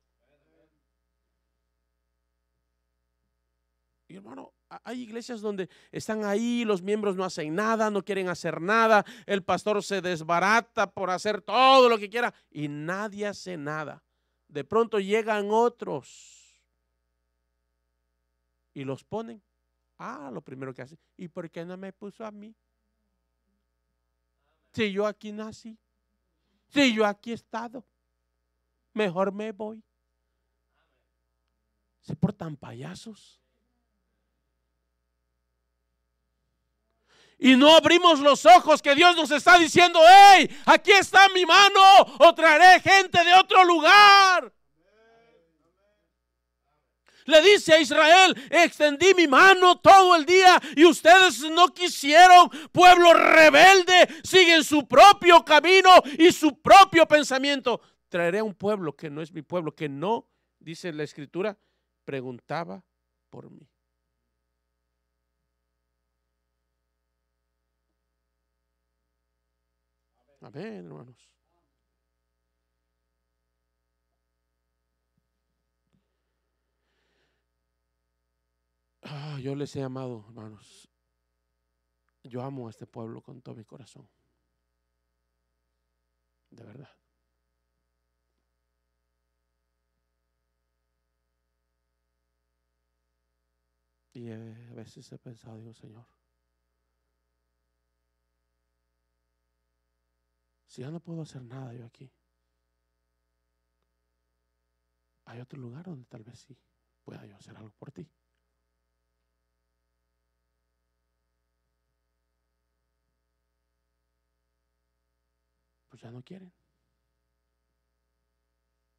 hermano, hay iglesias donde están ahí, los miembros no hacen nada, no quieren hacer nada, el pastor se desbarata por hacer todo lo que quiera y nadie hace nada. De pronto llegan otros y los ponen. Ah, lo primero que hacen. ¿Y por qué no me puso a mí? Si yo aquí nací, si yo aquí he estado, mejor me voy. Se portan payasos. y no abrimos los ojos que Dios nos está diciendo, hey, aquí está mi mano o traeré gente de otro lugar. Le dice a Israel, extendí mi mano todo el día y ustedes no quisieron. Pueblo rebelde, siguen su propio camino y su propio pensamiento. Traeré un pueblo que no es mi pueblo, que no, dice la escritura, preguntaba por mí. Amén, hermanos. Ah, yo les he amado, hermanos. Yo amo a este pueblo con todo mi corazón. De verdad. Y a veces he pensado, digo, Señor, Si ya no puedo hacer nada yo aquí, hay otro lugar donde tal vez sí pueda yo hacer algo por ti. Pues ya no quieren.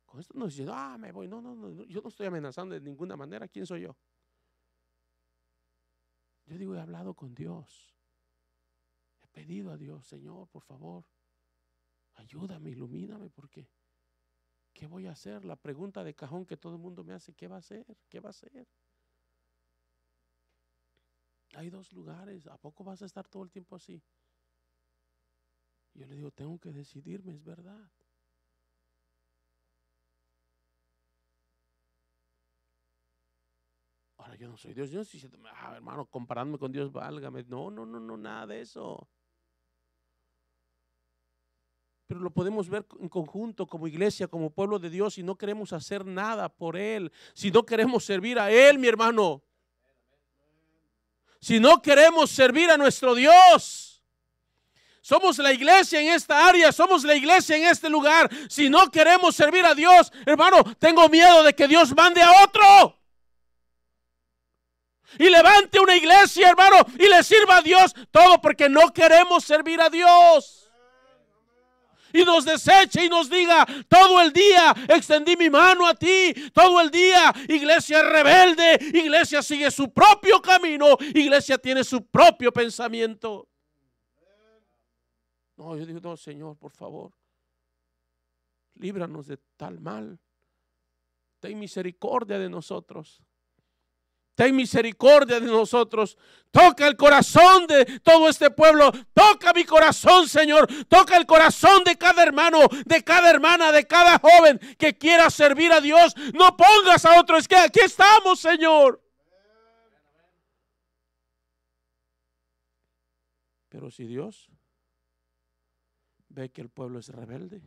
Con esto no dice ah, me voy. No, no, no, yo no estoy amenazando de ninguna manera. ¿Quién soy yo? Yo digo, he hablado con Dios. He pedido a Dios, Señor, por favor, Ayúdame, ilumíname, porque ¿qué voy a hacer? La pregunta de cajón que todo el mundo me hace, ¿qué va a hacer? ¿Qué va a hacer? Hay dos lugares, ¿a poco vas a estar todo el tiempo así? Yo le digo, tengo que decidirme, es verdad. Ahora yo no soy Dios, yo no estoy diciendo, ah, hermano, comparándome con Dios, válgame. No, no, no, no, nada de eso lo podemos ver en conjunto como iglesia, como pueblo de Dios, y no queremos hacer nada por Él, si no queremos servir a Él, mi hermano, si no queremos servir a nuestro Dios. Somos la iglesia en esta área, somos la iglesia en este lugar. Si no queremos servir a Dios, hermano, tengo miedo de que Dios mande a otro. Y levante una iglesia, hermano, y le sirva a Dios todo porque no queremos servir a Dios y nos deseche y nos diga, todo el día extendí mi mano a ti, todo el día iglesia rebelde, iglesia sigue su propio camino, iglesia tiene su propio pensamiento. No, yo digo, no, Señor, por favor, líbranos de tal mal. Ten misericordia de nosotros. Ten misericordia de nosotros. Toca el corazón de todo este pueblo. Toca mi corazón, Señor. Toca el corazón de cada hermano, de cada hermana, de cada joven que quiera servir a Dios. No pongas a otros. Es que aquí estamos, Señor. Pero si Dios ve que el pueblo es rebelde,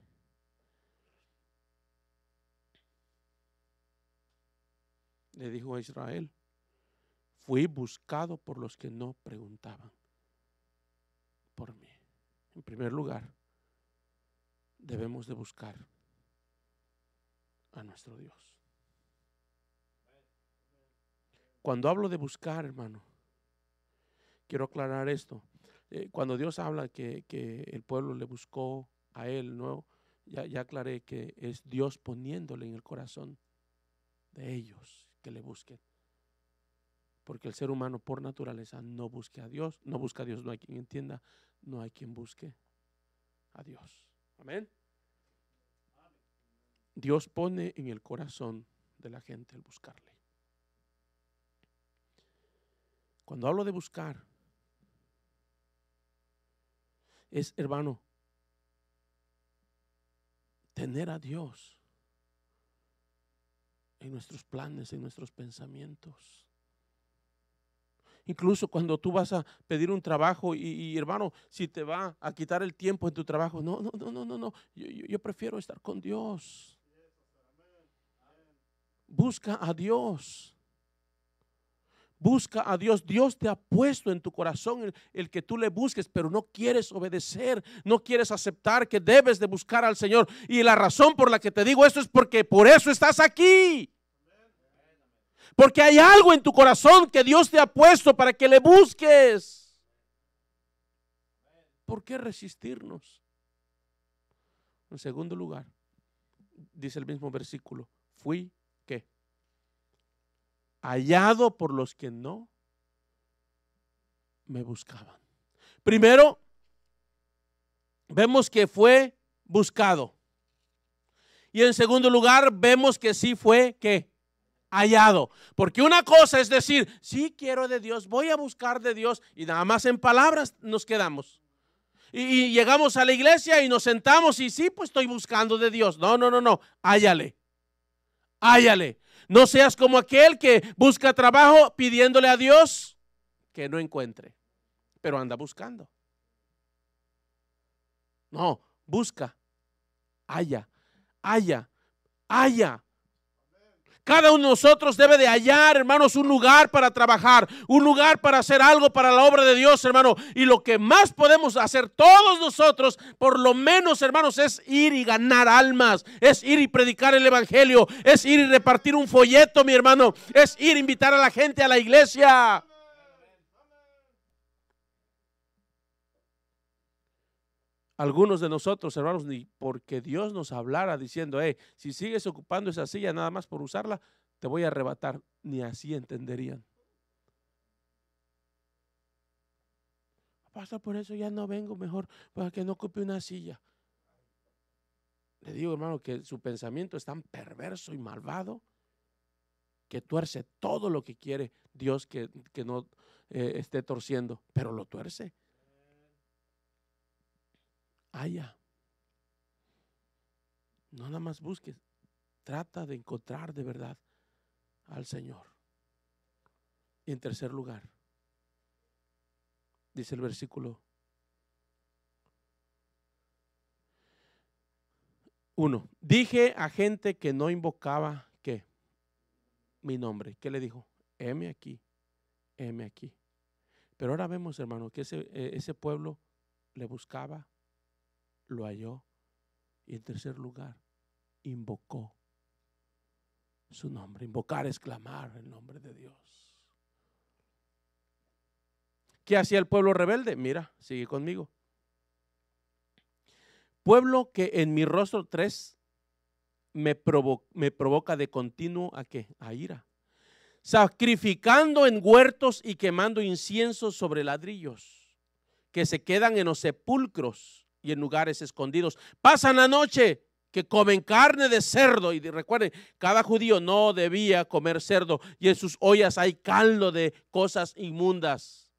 le dijo a Israel, Fui buscado por los que no preguntaban por mí. En primer lugar, debemos de buscar a nuestro Dios. Cuando hablo de buscar, hermano, quiero aclarar esto. Eh, cuando Dios habla que, el pueblo le buscó a Él, ¿no? ya, ya aclaré que es Dios poniéndole en el corazón de ellos que le busquen porque el ser humano por naturaleza no busca a Dios, no busca a Dios, no hay quien entienda, no hay quien busque a Dios. Amén. Dios pone en el corazón de la gente el buscarle. Cuando hablo de buscar, es, hermano, tener a Dios en nuestros planes, en nuestros pensamientos. Incluso cuando tú vas a pedir un trabajo y, hermano, si te va a quitar el tiempo en tu trabajo, no, no, no, no, no, no. Yo, prefiero estar con Dios. Busca a Dios. Busca a Dios. Dios te ha puesto en tu corazón el, el, que tú le busques, pero no quieres obedecer, no quieres aceptar que debes de buscar al Señor. Y la razón por la que te digo esto es porque por eso estás aquí. Porque hay algo en tu corazón que Dios te ha puesto para que le busques. ¿Por qué resistirnos? En segundo lugar, dice el mismo versículo, fui qué? Hallado por los que no me buscaban. Primero, vemos que fue buscado. Y en segundo lugar, vemos que sí fue qué? hallado. Porque una cosa es decir, sí quiero de Dios, voy a buscar de Dios y nada más en palabras nos quedamos. Y, llegamos a la iglesia y nos sentamos y sí, pues estoy buscando de Dios. No, no, no, no, hállale, hállale. No seas como aquel que busca trabajo pidiéndole a Dios que no encuentre, pero anda buscando. No, busca, haya, haya, haya cada uno de nosotros debe de hallar, hermanos, un lugar para trabajar, un lugar para hacer algo para la obra de Dios, hermano. Y lo que más podemos hacer todos nosotros, por lo menos, hermanos, es ir y ganar almas, es ir y predicar el Evangelio, es ir y repartir un folleto, mi hermano, es ir a e invitar a la gente a la iglesia. Algunos de nosotros, hermanos, ni porque Dios nos hablara diciendo, hey, si sigues ocupando esa silla nada más por usarla, te voy a arrebatar. Ni así entenderían. Pastor, por eso ya no vengo mejor, para que no ocupe una silla. Le digo, hermano, que su pensamiento es tan perverso y malvado que tuerce todo lo que quiere Dios que, no eh, esté torciendo, pero lo tuerce haya. No nada más busques, trata de encontrar de verdad al Señor. Y en tercer lugar, dice el versículo 1. Dije a gente que no invocaba, ¿qué? Mi nombre. ¿Qué le dijo? M aquí, M aquí. Pero ahora vemos, hermano, que ese eh, pueblo le buscaba lo halló. Y en tercer lugar, invocó su nombre. Invocar es clamar el nombre de Dios. ¿Qué hacía el pueblo rebelde? Mira, sigue conmigo. Pueblo que en mi rostro tres me, me provoca de continuo a qué? A ira. Sacrificando en huertos y quemando incienso sobre ladrillos que se quedan en los sepulcros y en lugares escondidos. Pasan la noche que comen carne de cerdo. Y recuerden, cada judío no debía comer cerdo y en sus ollas hay caldo de cosas inmundas.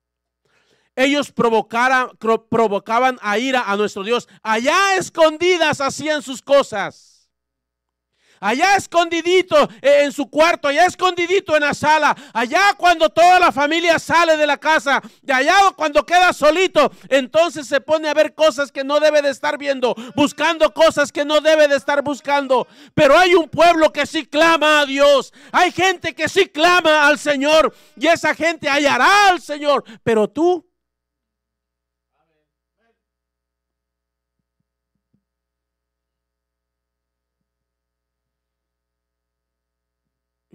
Ellos provocaban a ira a nuestro Dios. Allá escondidas hacían sus cosas allá escondidito eh, en su cuarto, allá escondidito en la sala, allá cuando toda la familia sale de la casa, de allá cuando queda solito, entonces se pone a ver cosas que no debe de estar viendo, buscando cosas que no debe de estar buscando. Pero hay un pueblo que sí clama a Dios, hay gente que sí clama al Señor y esa gente hallará al Señor, pero tú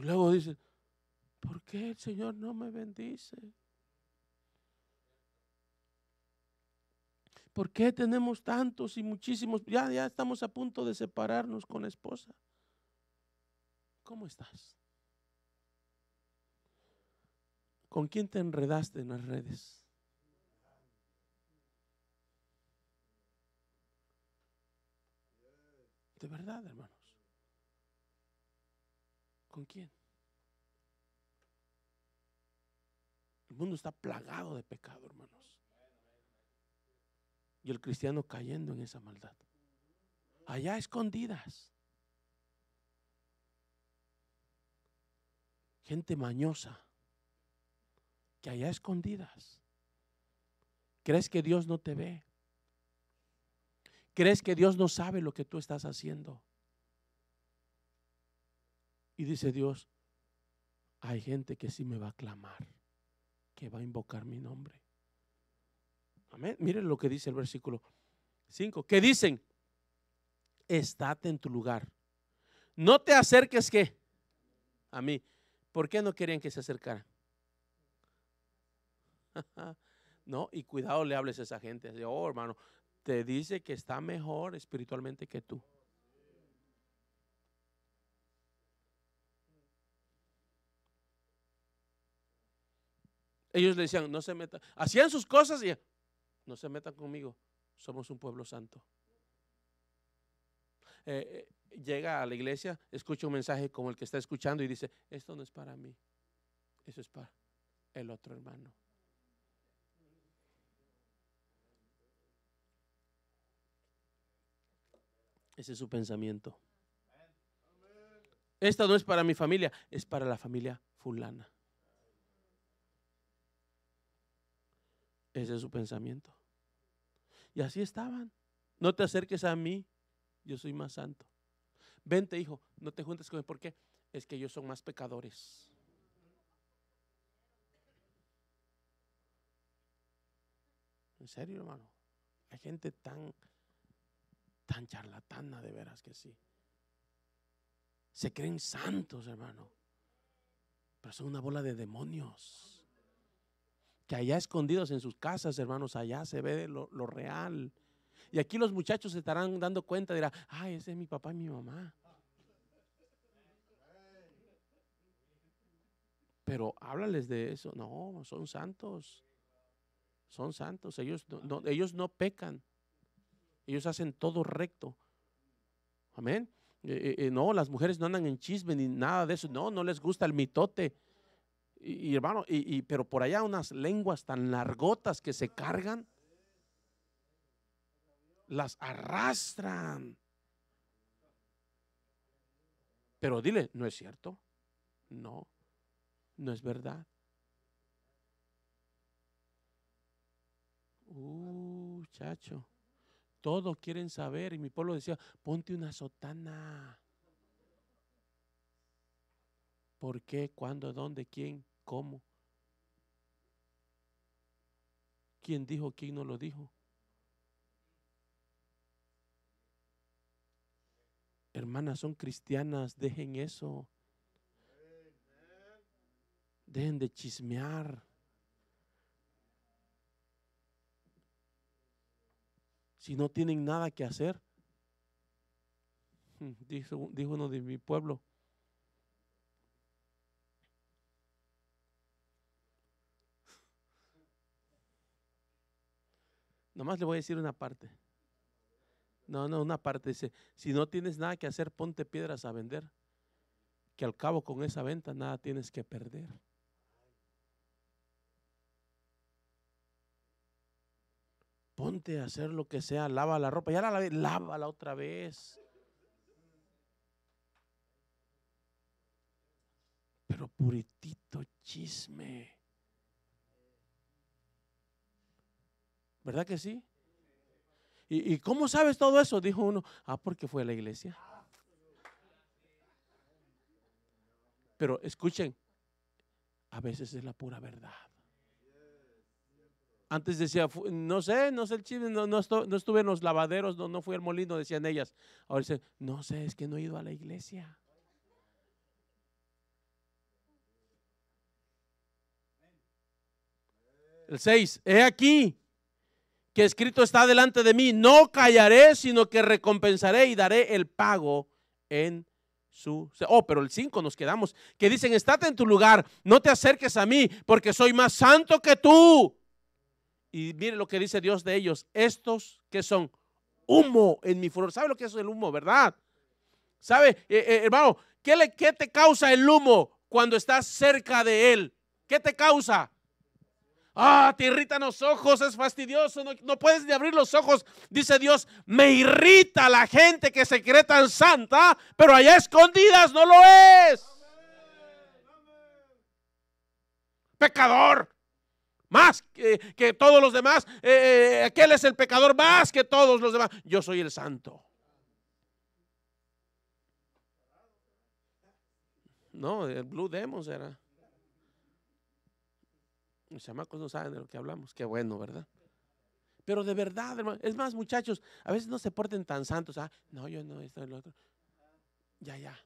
luego dice, ¿por qué el Señor no me bendice? ¿Por qué tenemos tantos y muchísimos? Ya, ya estamos a punto de separarnos con la esposa. ¿Cómo estás? ¿Con quién te enredaste en las redes? De verdad, hermano. ¿Con quién? El mundo está plagado de pecado, hermanos. Y el cristiano cayendo en esa maldad. Allá escondidas. Gente mañosa. Que allá escondidas. ¿Crees que Dios no te ve? ¿Crees que Dios no sabe lo que tú estás haciendo? Y dice Dios, hay gente que sí me va a clamar, que va a invocar mi nombre. Amén. Miren lo que dice el versículo 5, que dicen, estate en tu lugar. No te acerques que a mí. ¿Por qué no querían que se acercaran? no, y cuidado le hables a esa gente. Oh, hermano, te dice que está mejor espiritualmente que tú. Ellos le decían, no se metan. Hacían sus cosas y no se metan conmigo. Somos un pueblo santo. Eh, eh, llega a la iglesia, escucha un mensaje como el que está escuchando y dice, esto no es para mí, eso es para el otro hermano. Ese es su pensamiento. Esto no es para mi familia, es para la familia fulana. Ese es su pensamiento. Y así estaban. No te acerques a mí, yo soy más santo. Vente, hijo, no te juntes con él. ¿Por Es que ellos son más pecadores. En serio, hermano. Hay gente tan, tan charlatana de veras que sí. Se creen santos, hermano. Pero son una bola de demonios que allá escondidos en sus casas, hermanos, allá se ve lo, real. Y aquí los muchachos se estarán dando cuenta, dirán, ay, ese es mi papá y mi mamá. Pero háblales de eso. No, son santos. Son santos. Ellos no, ellos no pecan. Ellos hacen todo recto. Amén. Eh, eh, eh, no, las mujeres no andan en chisme ni nada de eso. No, no les gusta el mitote. Y, hermano, y, pero por allá unas lenguas tan largotas que se cargan, las arrastran. Pero dile, ¿no es cierto? No, no es verdad. Uh, chacho. Todos quieren saber. Y mi pueblo decía, ponte una sotana. ¿Por qué? ¿Cuándo? ¿Dónde? ¿Quién? ¿Cómo? ¿Quién dijo? ¿Quién no lo dijo? Hermanas, son cristianas, dejen eso. Dejen de chismear. Si no tienen nada que hacer, dijo, dijo uno de mi pueblo, más le voy a decir una parte. No, no, una parte dice, si no tienes nada que hacer, ponte piedras a vender, que al cabo con esa venta nada tienes que perder. Ponte a hacer lo que sea, lava la ropa, ya la lavé, lávala otra vez. Pero puritito chisme. ¿Verdad que sí? ¿Y, cómo sabes todo eso? Dijo uno, ah, porque fue a la iglesia. Pero escuchen, a veces es la pura verdad. Antes decía, no sé, no sé el chisme, no, no, estuve en los lavaderos, no, no fui al molino, decían ellas. Ahora dicen, no sé, es que no he ido a la iglesia. El 6, he aquí, que escrito está delante de mí, no callaré, sino que recompensaré y daré el pago en su... Oh, pero el 5 nos quedamos, que dicen, estate en tu lugar, no te acerques a mí, porque soy más santo que tú. Y mire lo que dice Dios de ellos, estos que son humo en mi furor. ¿Sabe lo que es el humo, verdad? ¿Sabe, eh, eh, hermano, ¿qué, le, qué te causa el humo cuando estás cerca de él? ¿Qué te causa? Ah, te irritan los ojos, es fastidioso, no, puedes ni abrir los ojos. Dice Dios, me irrita la gente que se cree tan santa, pero allá escondidas no lo es. Pecador, más que, todos los demás. Eh, eh, aquel es el pecador más que todos los demás. Yo soy el santo. No, el Blue Demos era los chamacos no saben de lo que hablamos. Qué bueno, ¿verdad? Pero de verdad, hermano. Es más, muchachos, a veces no se porten tan santos. Ah, no, yo no, esto es lo otro. Ya, ya.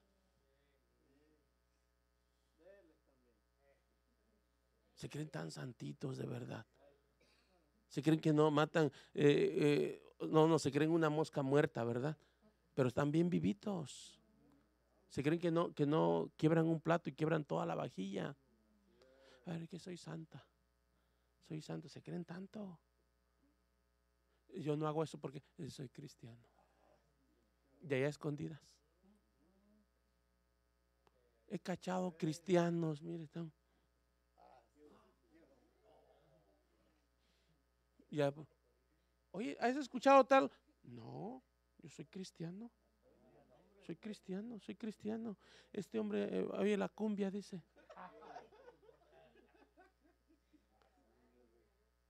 Se creen tan santitos de verdad. Se creen que no matan, eh, eh, no, no, se creen una mosca muerta, ¿verdad? Pero están bien vivitos. Se creen que no, que no quiebran un plato y quiebran toda la vajilla. A ver, que soy santa soy santo, se creen tanto. Yo no hago eso porque soy cristiano. De allá escondidas. He cachado cristianos, mire, están. Ya. Oye, ¿has escuchado tal? No, yo soy cristiano. Soy cristiano, soy cristiano. Este hombre, oye, eh, la cumbia dice.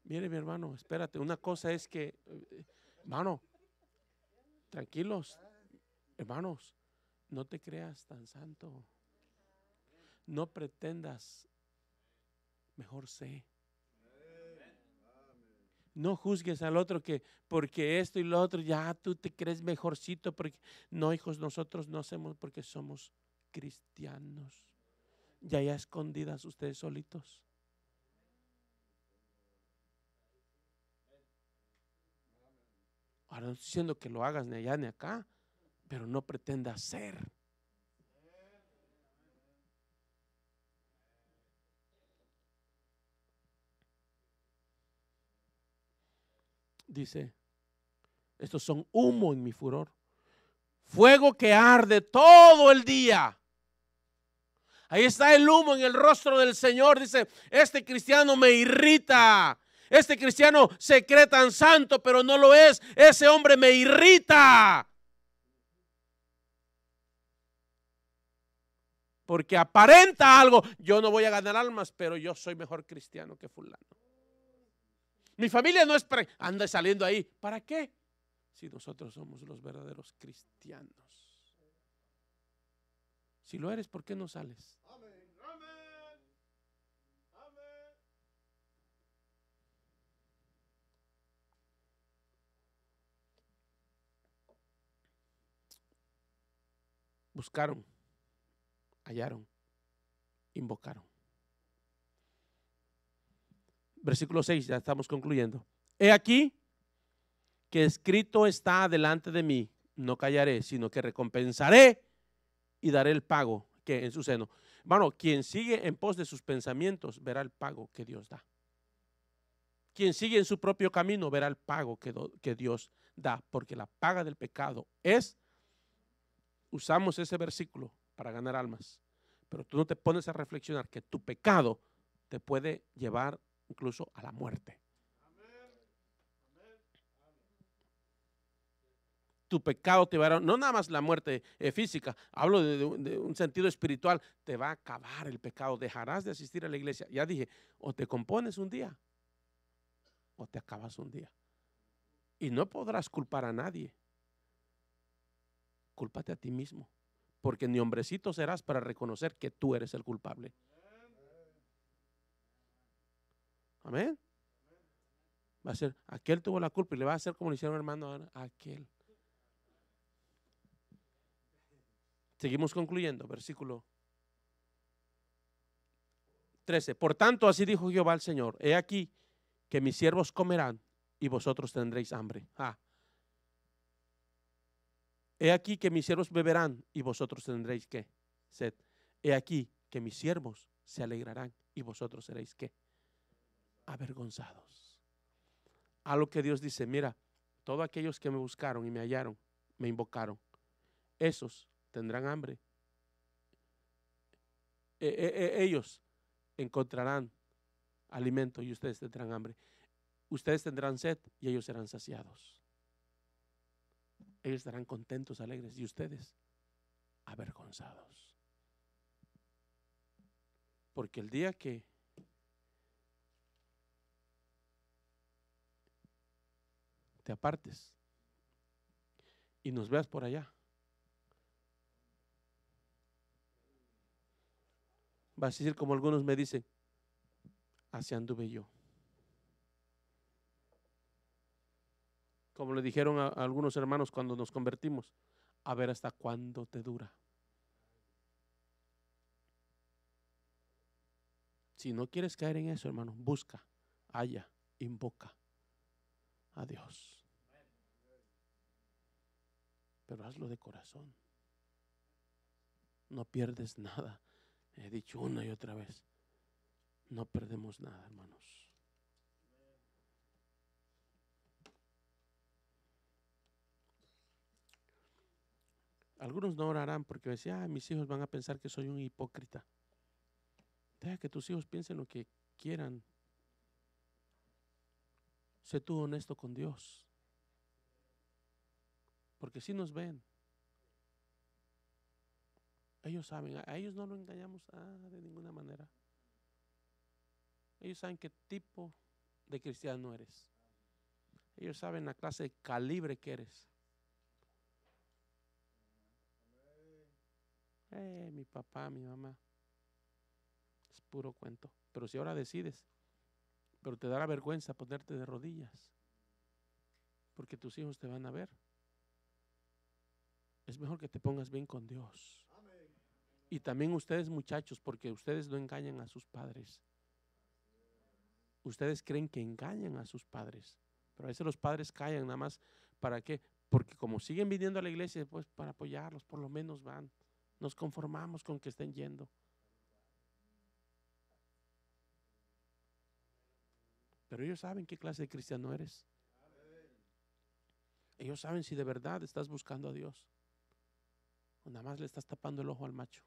Mire, mi hermano, espérate. Una cosa es que, hermano, tranquilos, hermanos, no te creas tan santo. No pretendas, mejor sé. No juzgues al otro que porque esto y lo otro, ya tú te crees mejorcito. Porque, no, hijos, nosotros no hacemos porque somos cristianos. Ya ya escondidas ustedes solitos. Ahora no estoy que lo hagas ni allá ni acá, pero no pretenda hacer. Dice, estos son humo en mi furor, fuego que arde todo el día. Ahí está el humo en el rostro del Señor. Dice, este cristiano me irrita. Este cristiano se cree tan santo, pero no lo es. Ese hombre me irrita. Porque aparenta algo. Yo no voy a ganar almas, pero yo soy mejor cristiano que fulano. Mi familia no es anda saliendo ahí. ¿Para qué? Si nosotros somos los verdaderos cristianos. Si lo eres, ¿por qué no sales? Amén. Buscaron, hallaron, invocaron. Versículo 6, ya estamos concluyendo. He aquí que escrito está delante de mí, no callaré, sino que recompensaré y daré el pago que en su seno. Bueno, quien sigue en pos de sus pensamientos verá el pago que Dios da. Quien sigue en su propio camino verá el pago que, que Dios da, porque la paga del pecado es usamos ese versículo para ganar almas, pero tú no te pones a reflexionar que tu pecado te puede llevar incluso a la muerte. tu pecado te va a no nada más la muerte eh, física, hablo de, un sentido espiritual, te va a acabar el pecado, dejarás de asistir a la iglesia. Ya dije, o te compones un día o te acabas un día. Y no podrás culpar a nadie cúlpate a ti mismo, porque ni hombrecito serás para reconocer que tú eres el culpable. Amén. Va a ser, aquel tuvo la culpa y le va a hacer como le hicieron hermano a aquel. Seguimos concluyendo, versículo 13. Por tanto, así dijo Jehová el Señor, he aquí que mis siervos comerán y vosotros tendréis hambre. Ah. He aquí que mis siervos beberán y vosotros tendréis que sed. He aquí que mis siervos se alegrarán y vosotros seréis que avergonzados. A lo que Dios dice, mira, todos aquellos que me buscaron y me hallaron, me invocaron, esos tendrán hambre. E, e, e, ellos encontrarán alimento y ustedes tendrán hambre. Ustedes tendrán sed y ellos serán saciados ellos estarán contentos, alegres, y ustedes avergonzados. Porque el día que te apartes y nos veas por allá, vas a decir como algunos me dicen, así anduve yo. como le dijeron a, algunos hermanos cuando nos convertimos, a ver hasta cuándo te dura. Si no quieres caer en eso, hermano, busca, halla, invoca a Dios. Pero hazlo de corazón. No pierdes nada. He dicho una y otra vez, no perdemos nada, hermanos. Algunos no orarán porque decían, ah, mis hijos van a pensar que soy un hipócrita. Deja que tus hijos piensen lo que quieran. Sé tú honesto con Dios. Porque si nos ven. Ellos saben, a ellos no lo engañamos ah, de ninguna manera. Ellos saben qué tipo de cristiano eres. Ellos saben la clase de calibre que eres. Eh, mi papá, mi mamá. Es puro cuento. Pero si ahora decides, pero te dará vergüenza ponerte de rodillas, porque tus hijos te van a ver. Es mejor que te pongas bien con Dios. Y también ustedes muchachos, porque ustedes no engañan a sus padres. Ustedes creen que engañan a sus padres. Pero a veces los padres callan nada más. ¿Para qué? Porque como siguen viniendo a la iglesia, después pues, para apoyarlos, por lo menos van. Nos conformamos con que estén yendo. Pero ellos saben qué clase de cristiano eres. Ellos saben si de verdad estás buscando a Dios. O nada más le estás tapando el ojo al macho.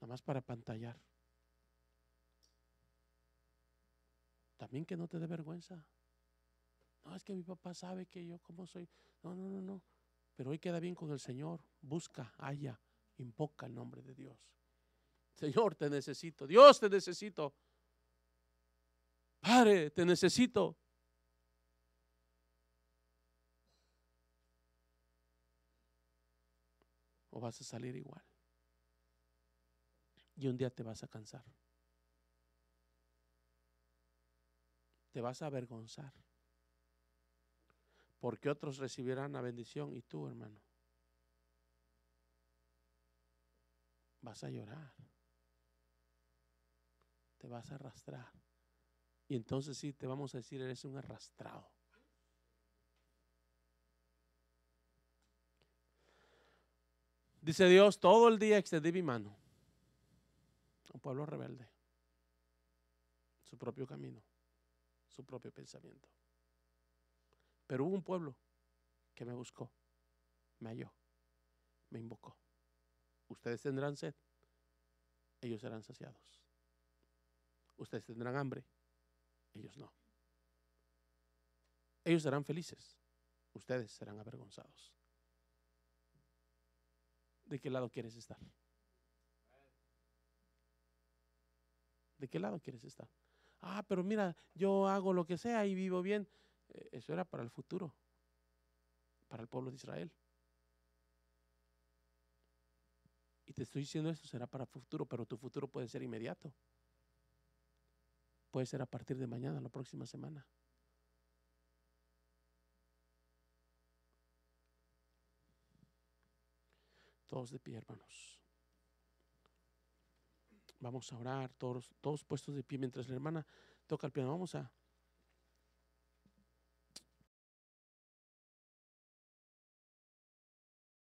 Nada más para pantallar. También que no te dé vergüenza. No, es que mi papá sabe que yo como soy. No, no, no, no. Pero hoy queda bien con el Señor. Busca, haya invoca el nombre de Dios. Señor, te necesito. Dios, te necesito. Padre, te necesito. O vas a salir igual. Y un día te vas a cansar. Te vas a avergonzar porque otros recibirán la bendición y tú, hermano, vas a llorar, te vas a arrastrar. Y entonces sí, te vamos a decir, eres un arrastrado. Dice Dios, todo el día extendí mi mano. Un pueblo rebelde. Su propio camino, su propio pensamiento. Pero hubo un pueblo que me buscó, me halló, me invocó. Ustedes tendrán sed, ellos serán saciados. Ustedes tendrán hambre, ellos no. Ellos serán felices, ustedes serán avergonzados. ¿De qué lado quieres estar? ¿De qué lado quieres estar? Ah, pero mira, yo hago lo que sea y vivo bien. Eso era para el futuro, para el pueblo de Israel. Y te estoy diciendo esto será para el futuro, pero tu futuro puede ser inmediato. Puede ser a partir de mañana, la próxima semana. Todos de pie, hermanos. Vamos a orar, todos, todos puestos de pie mientras la hermana toca el piano. Vamos a.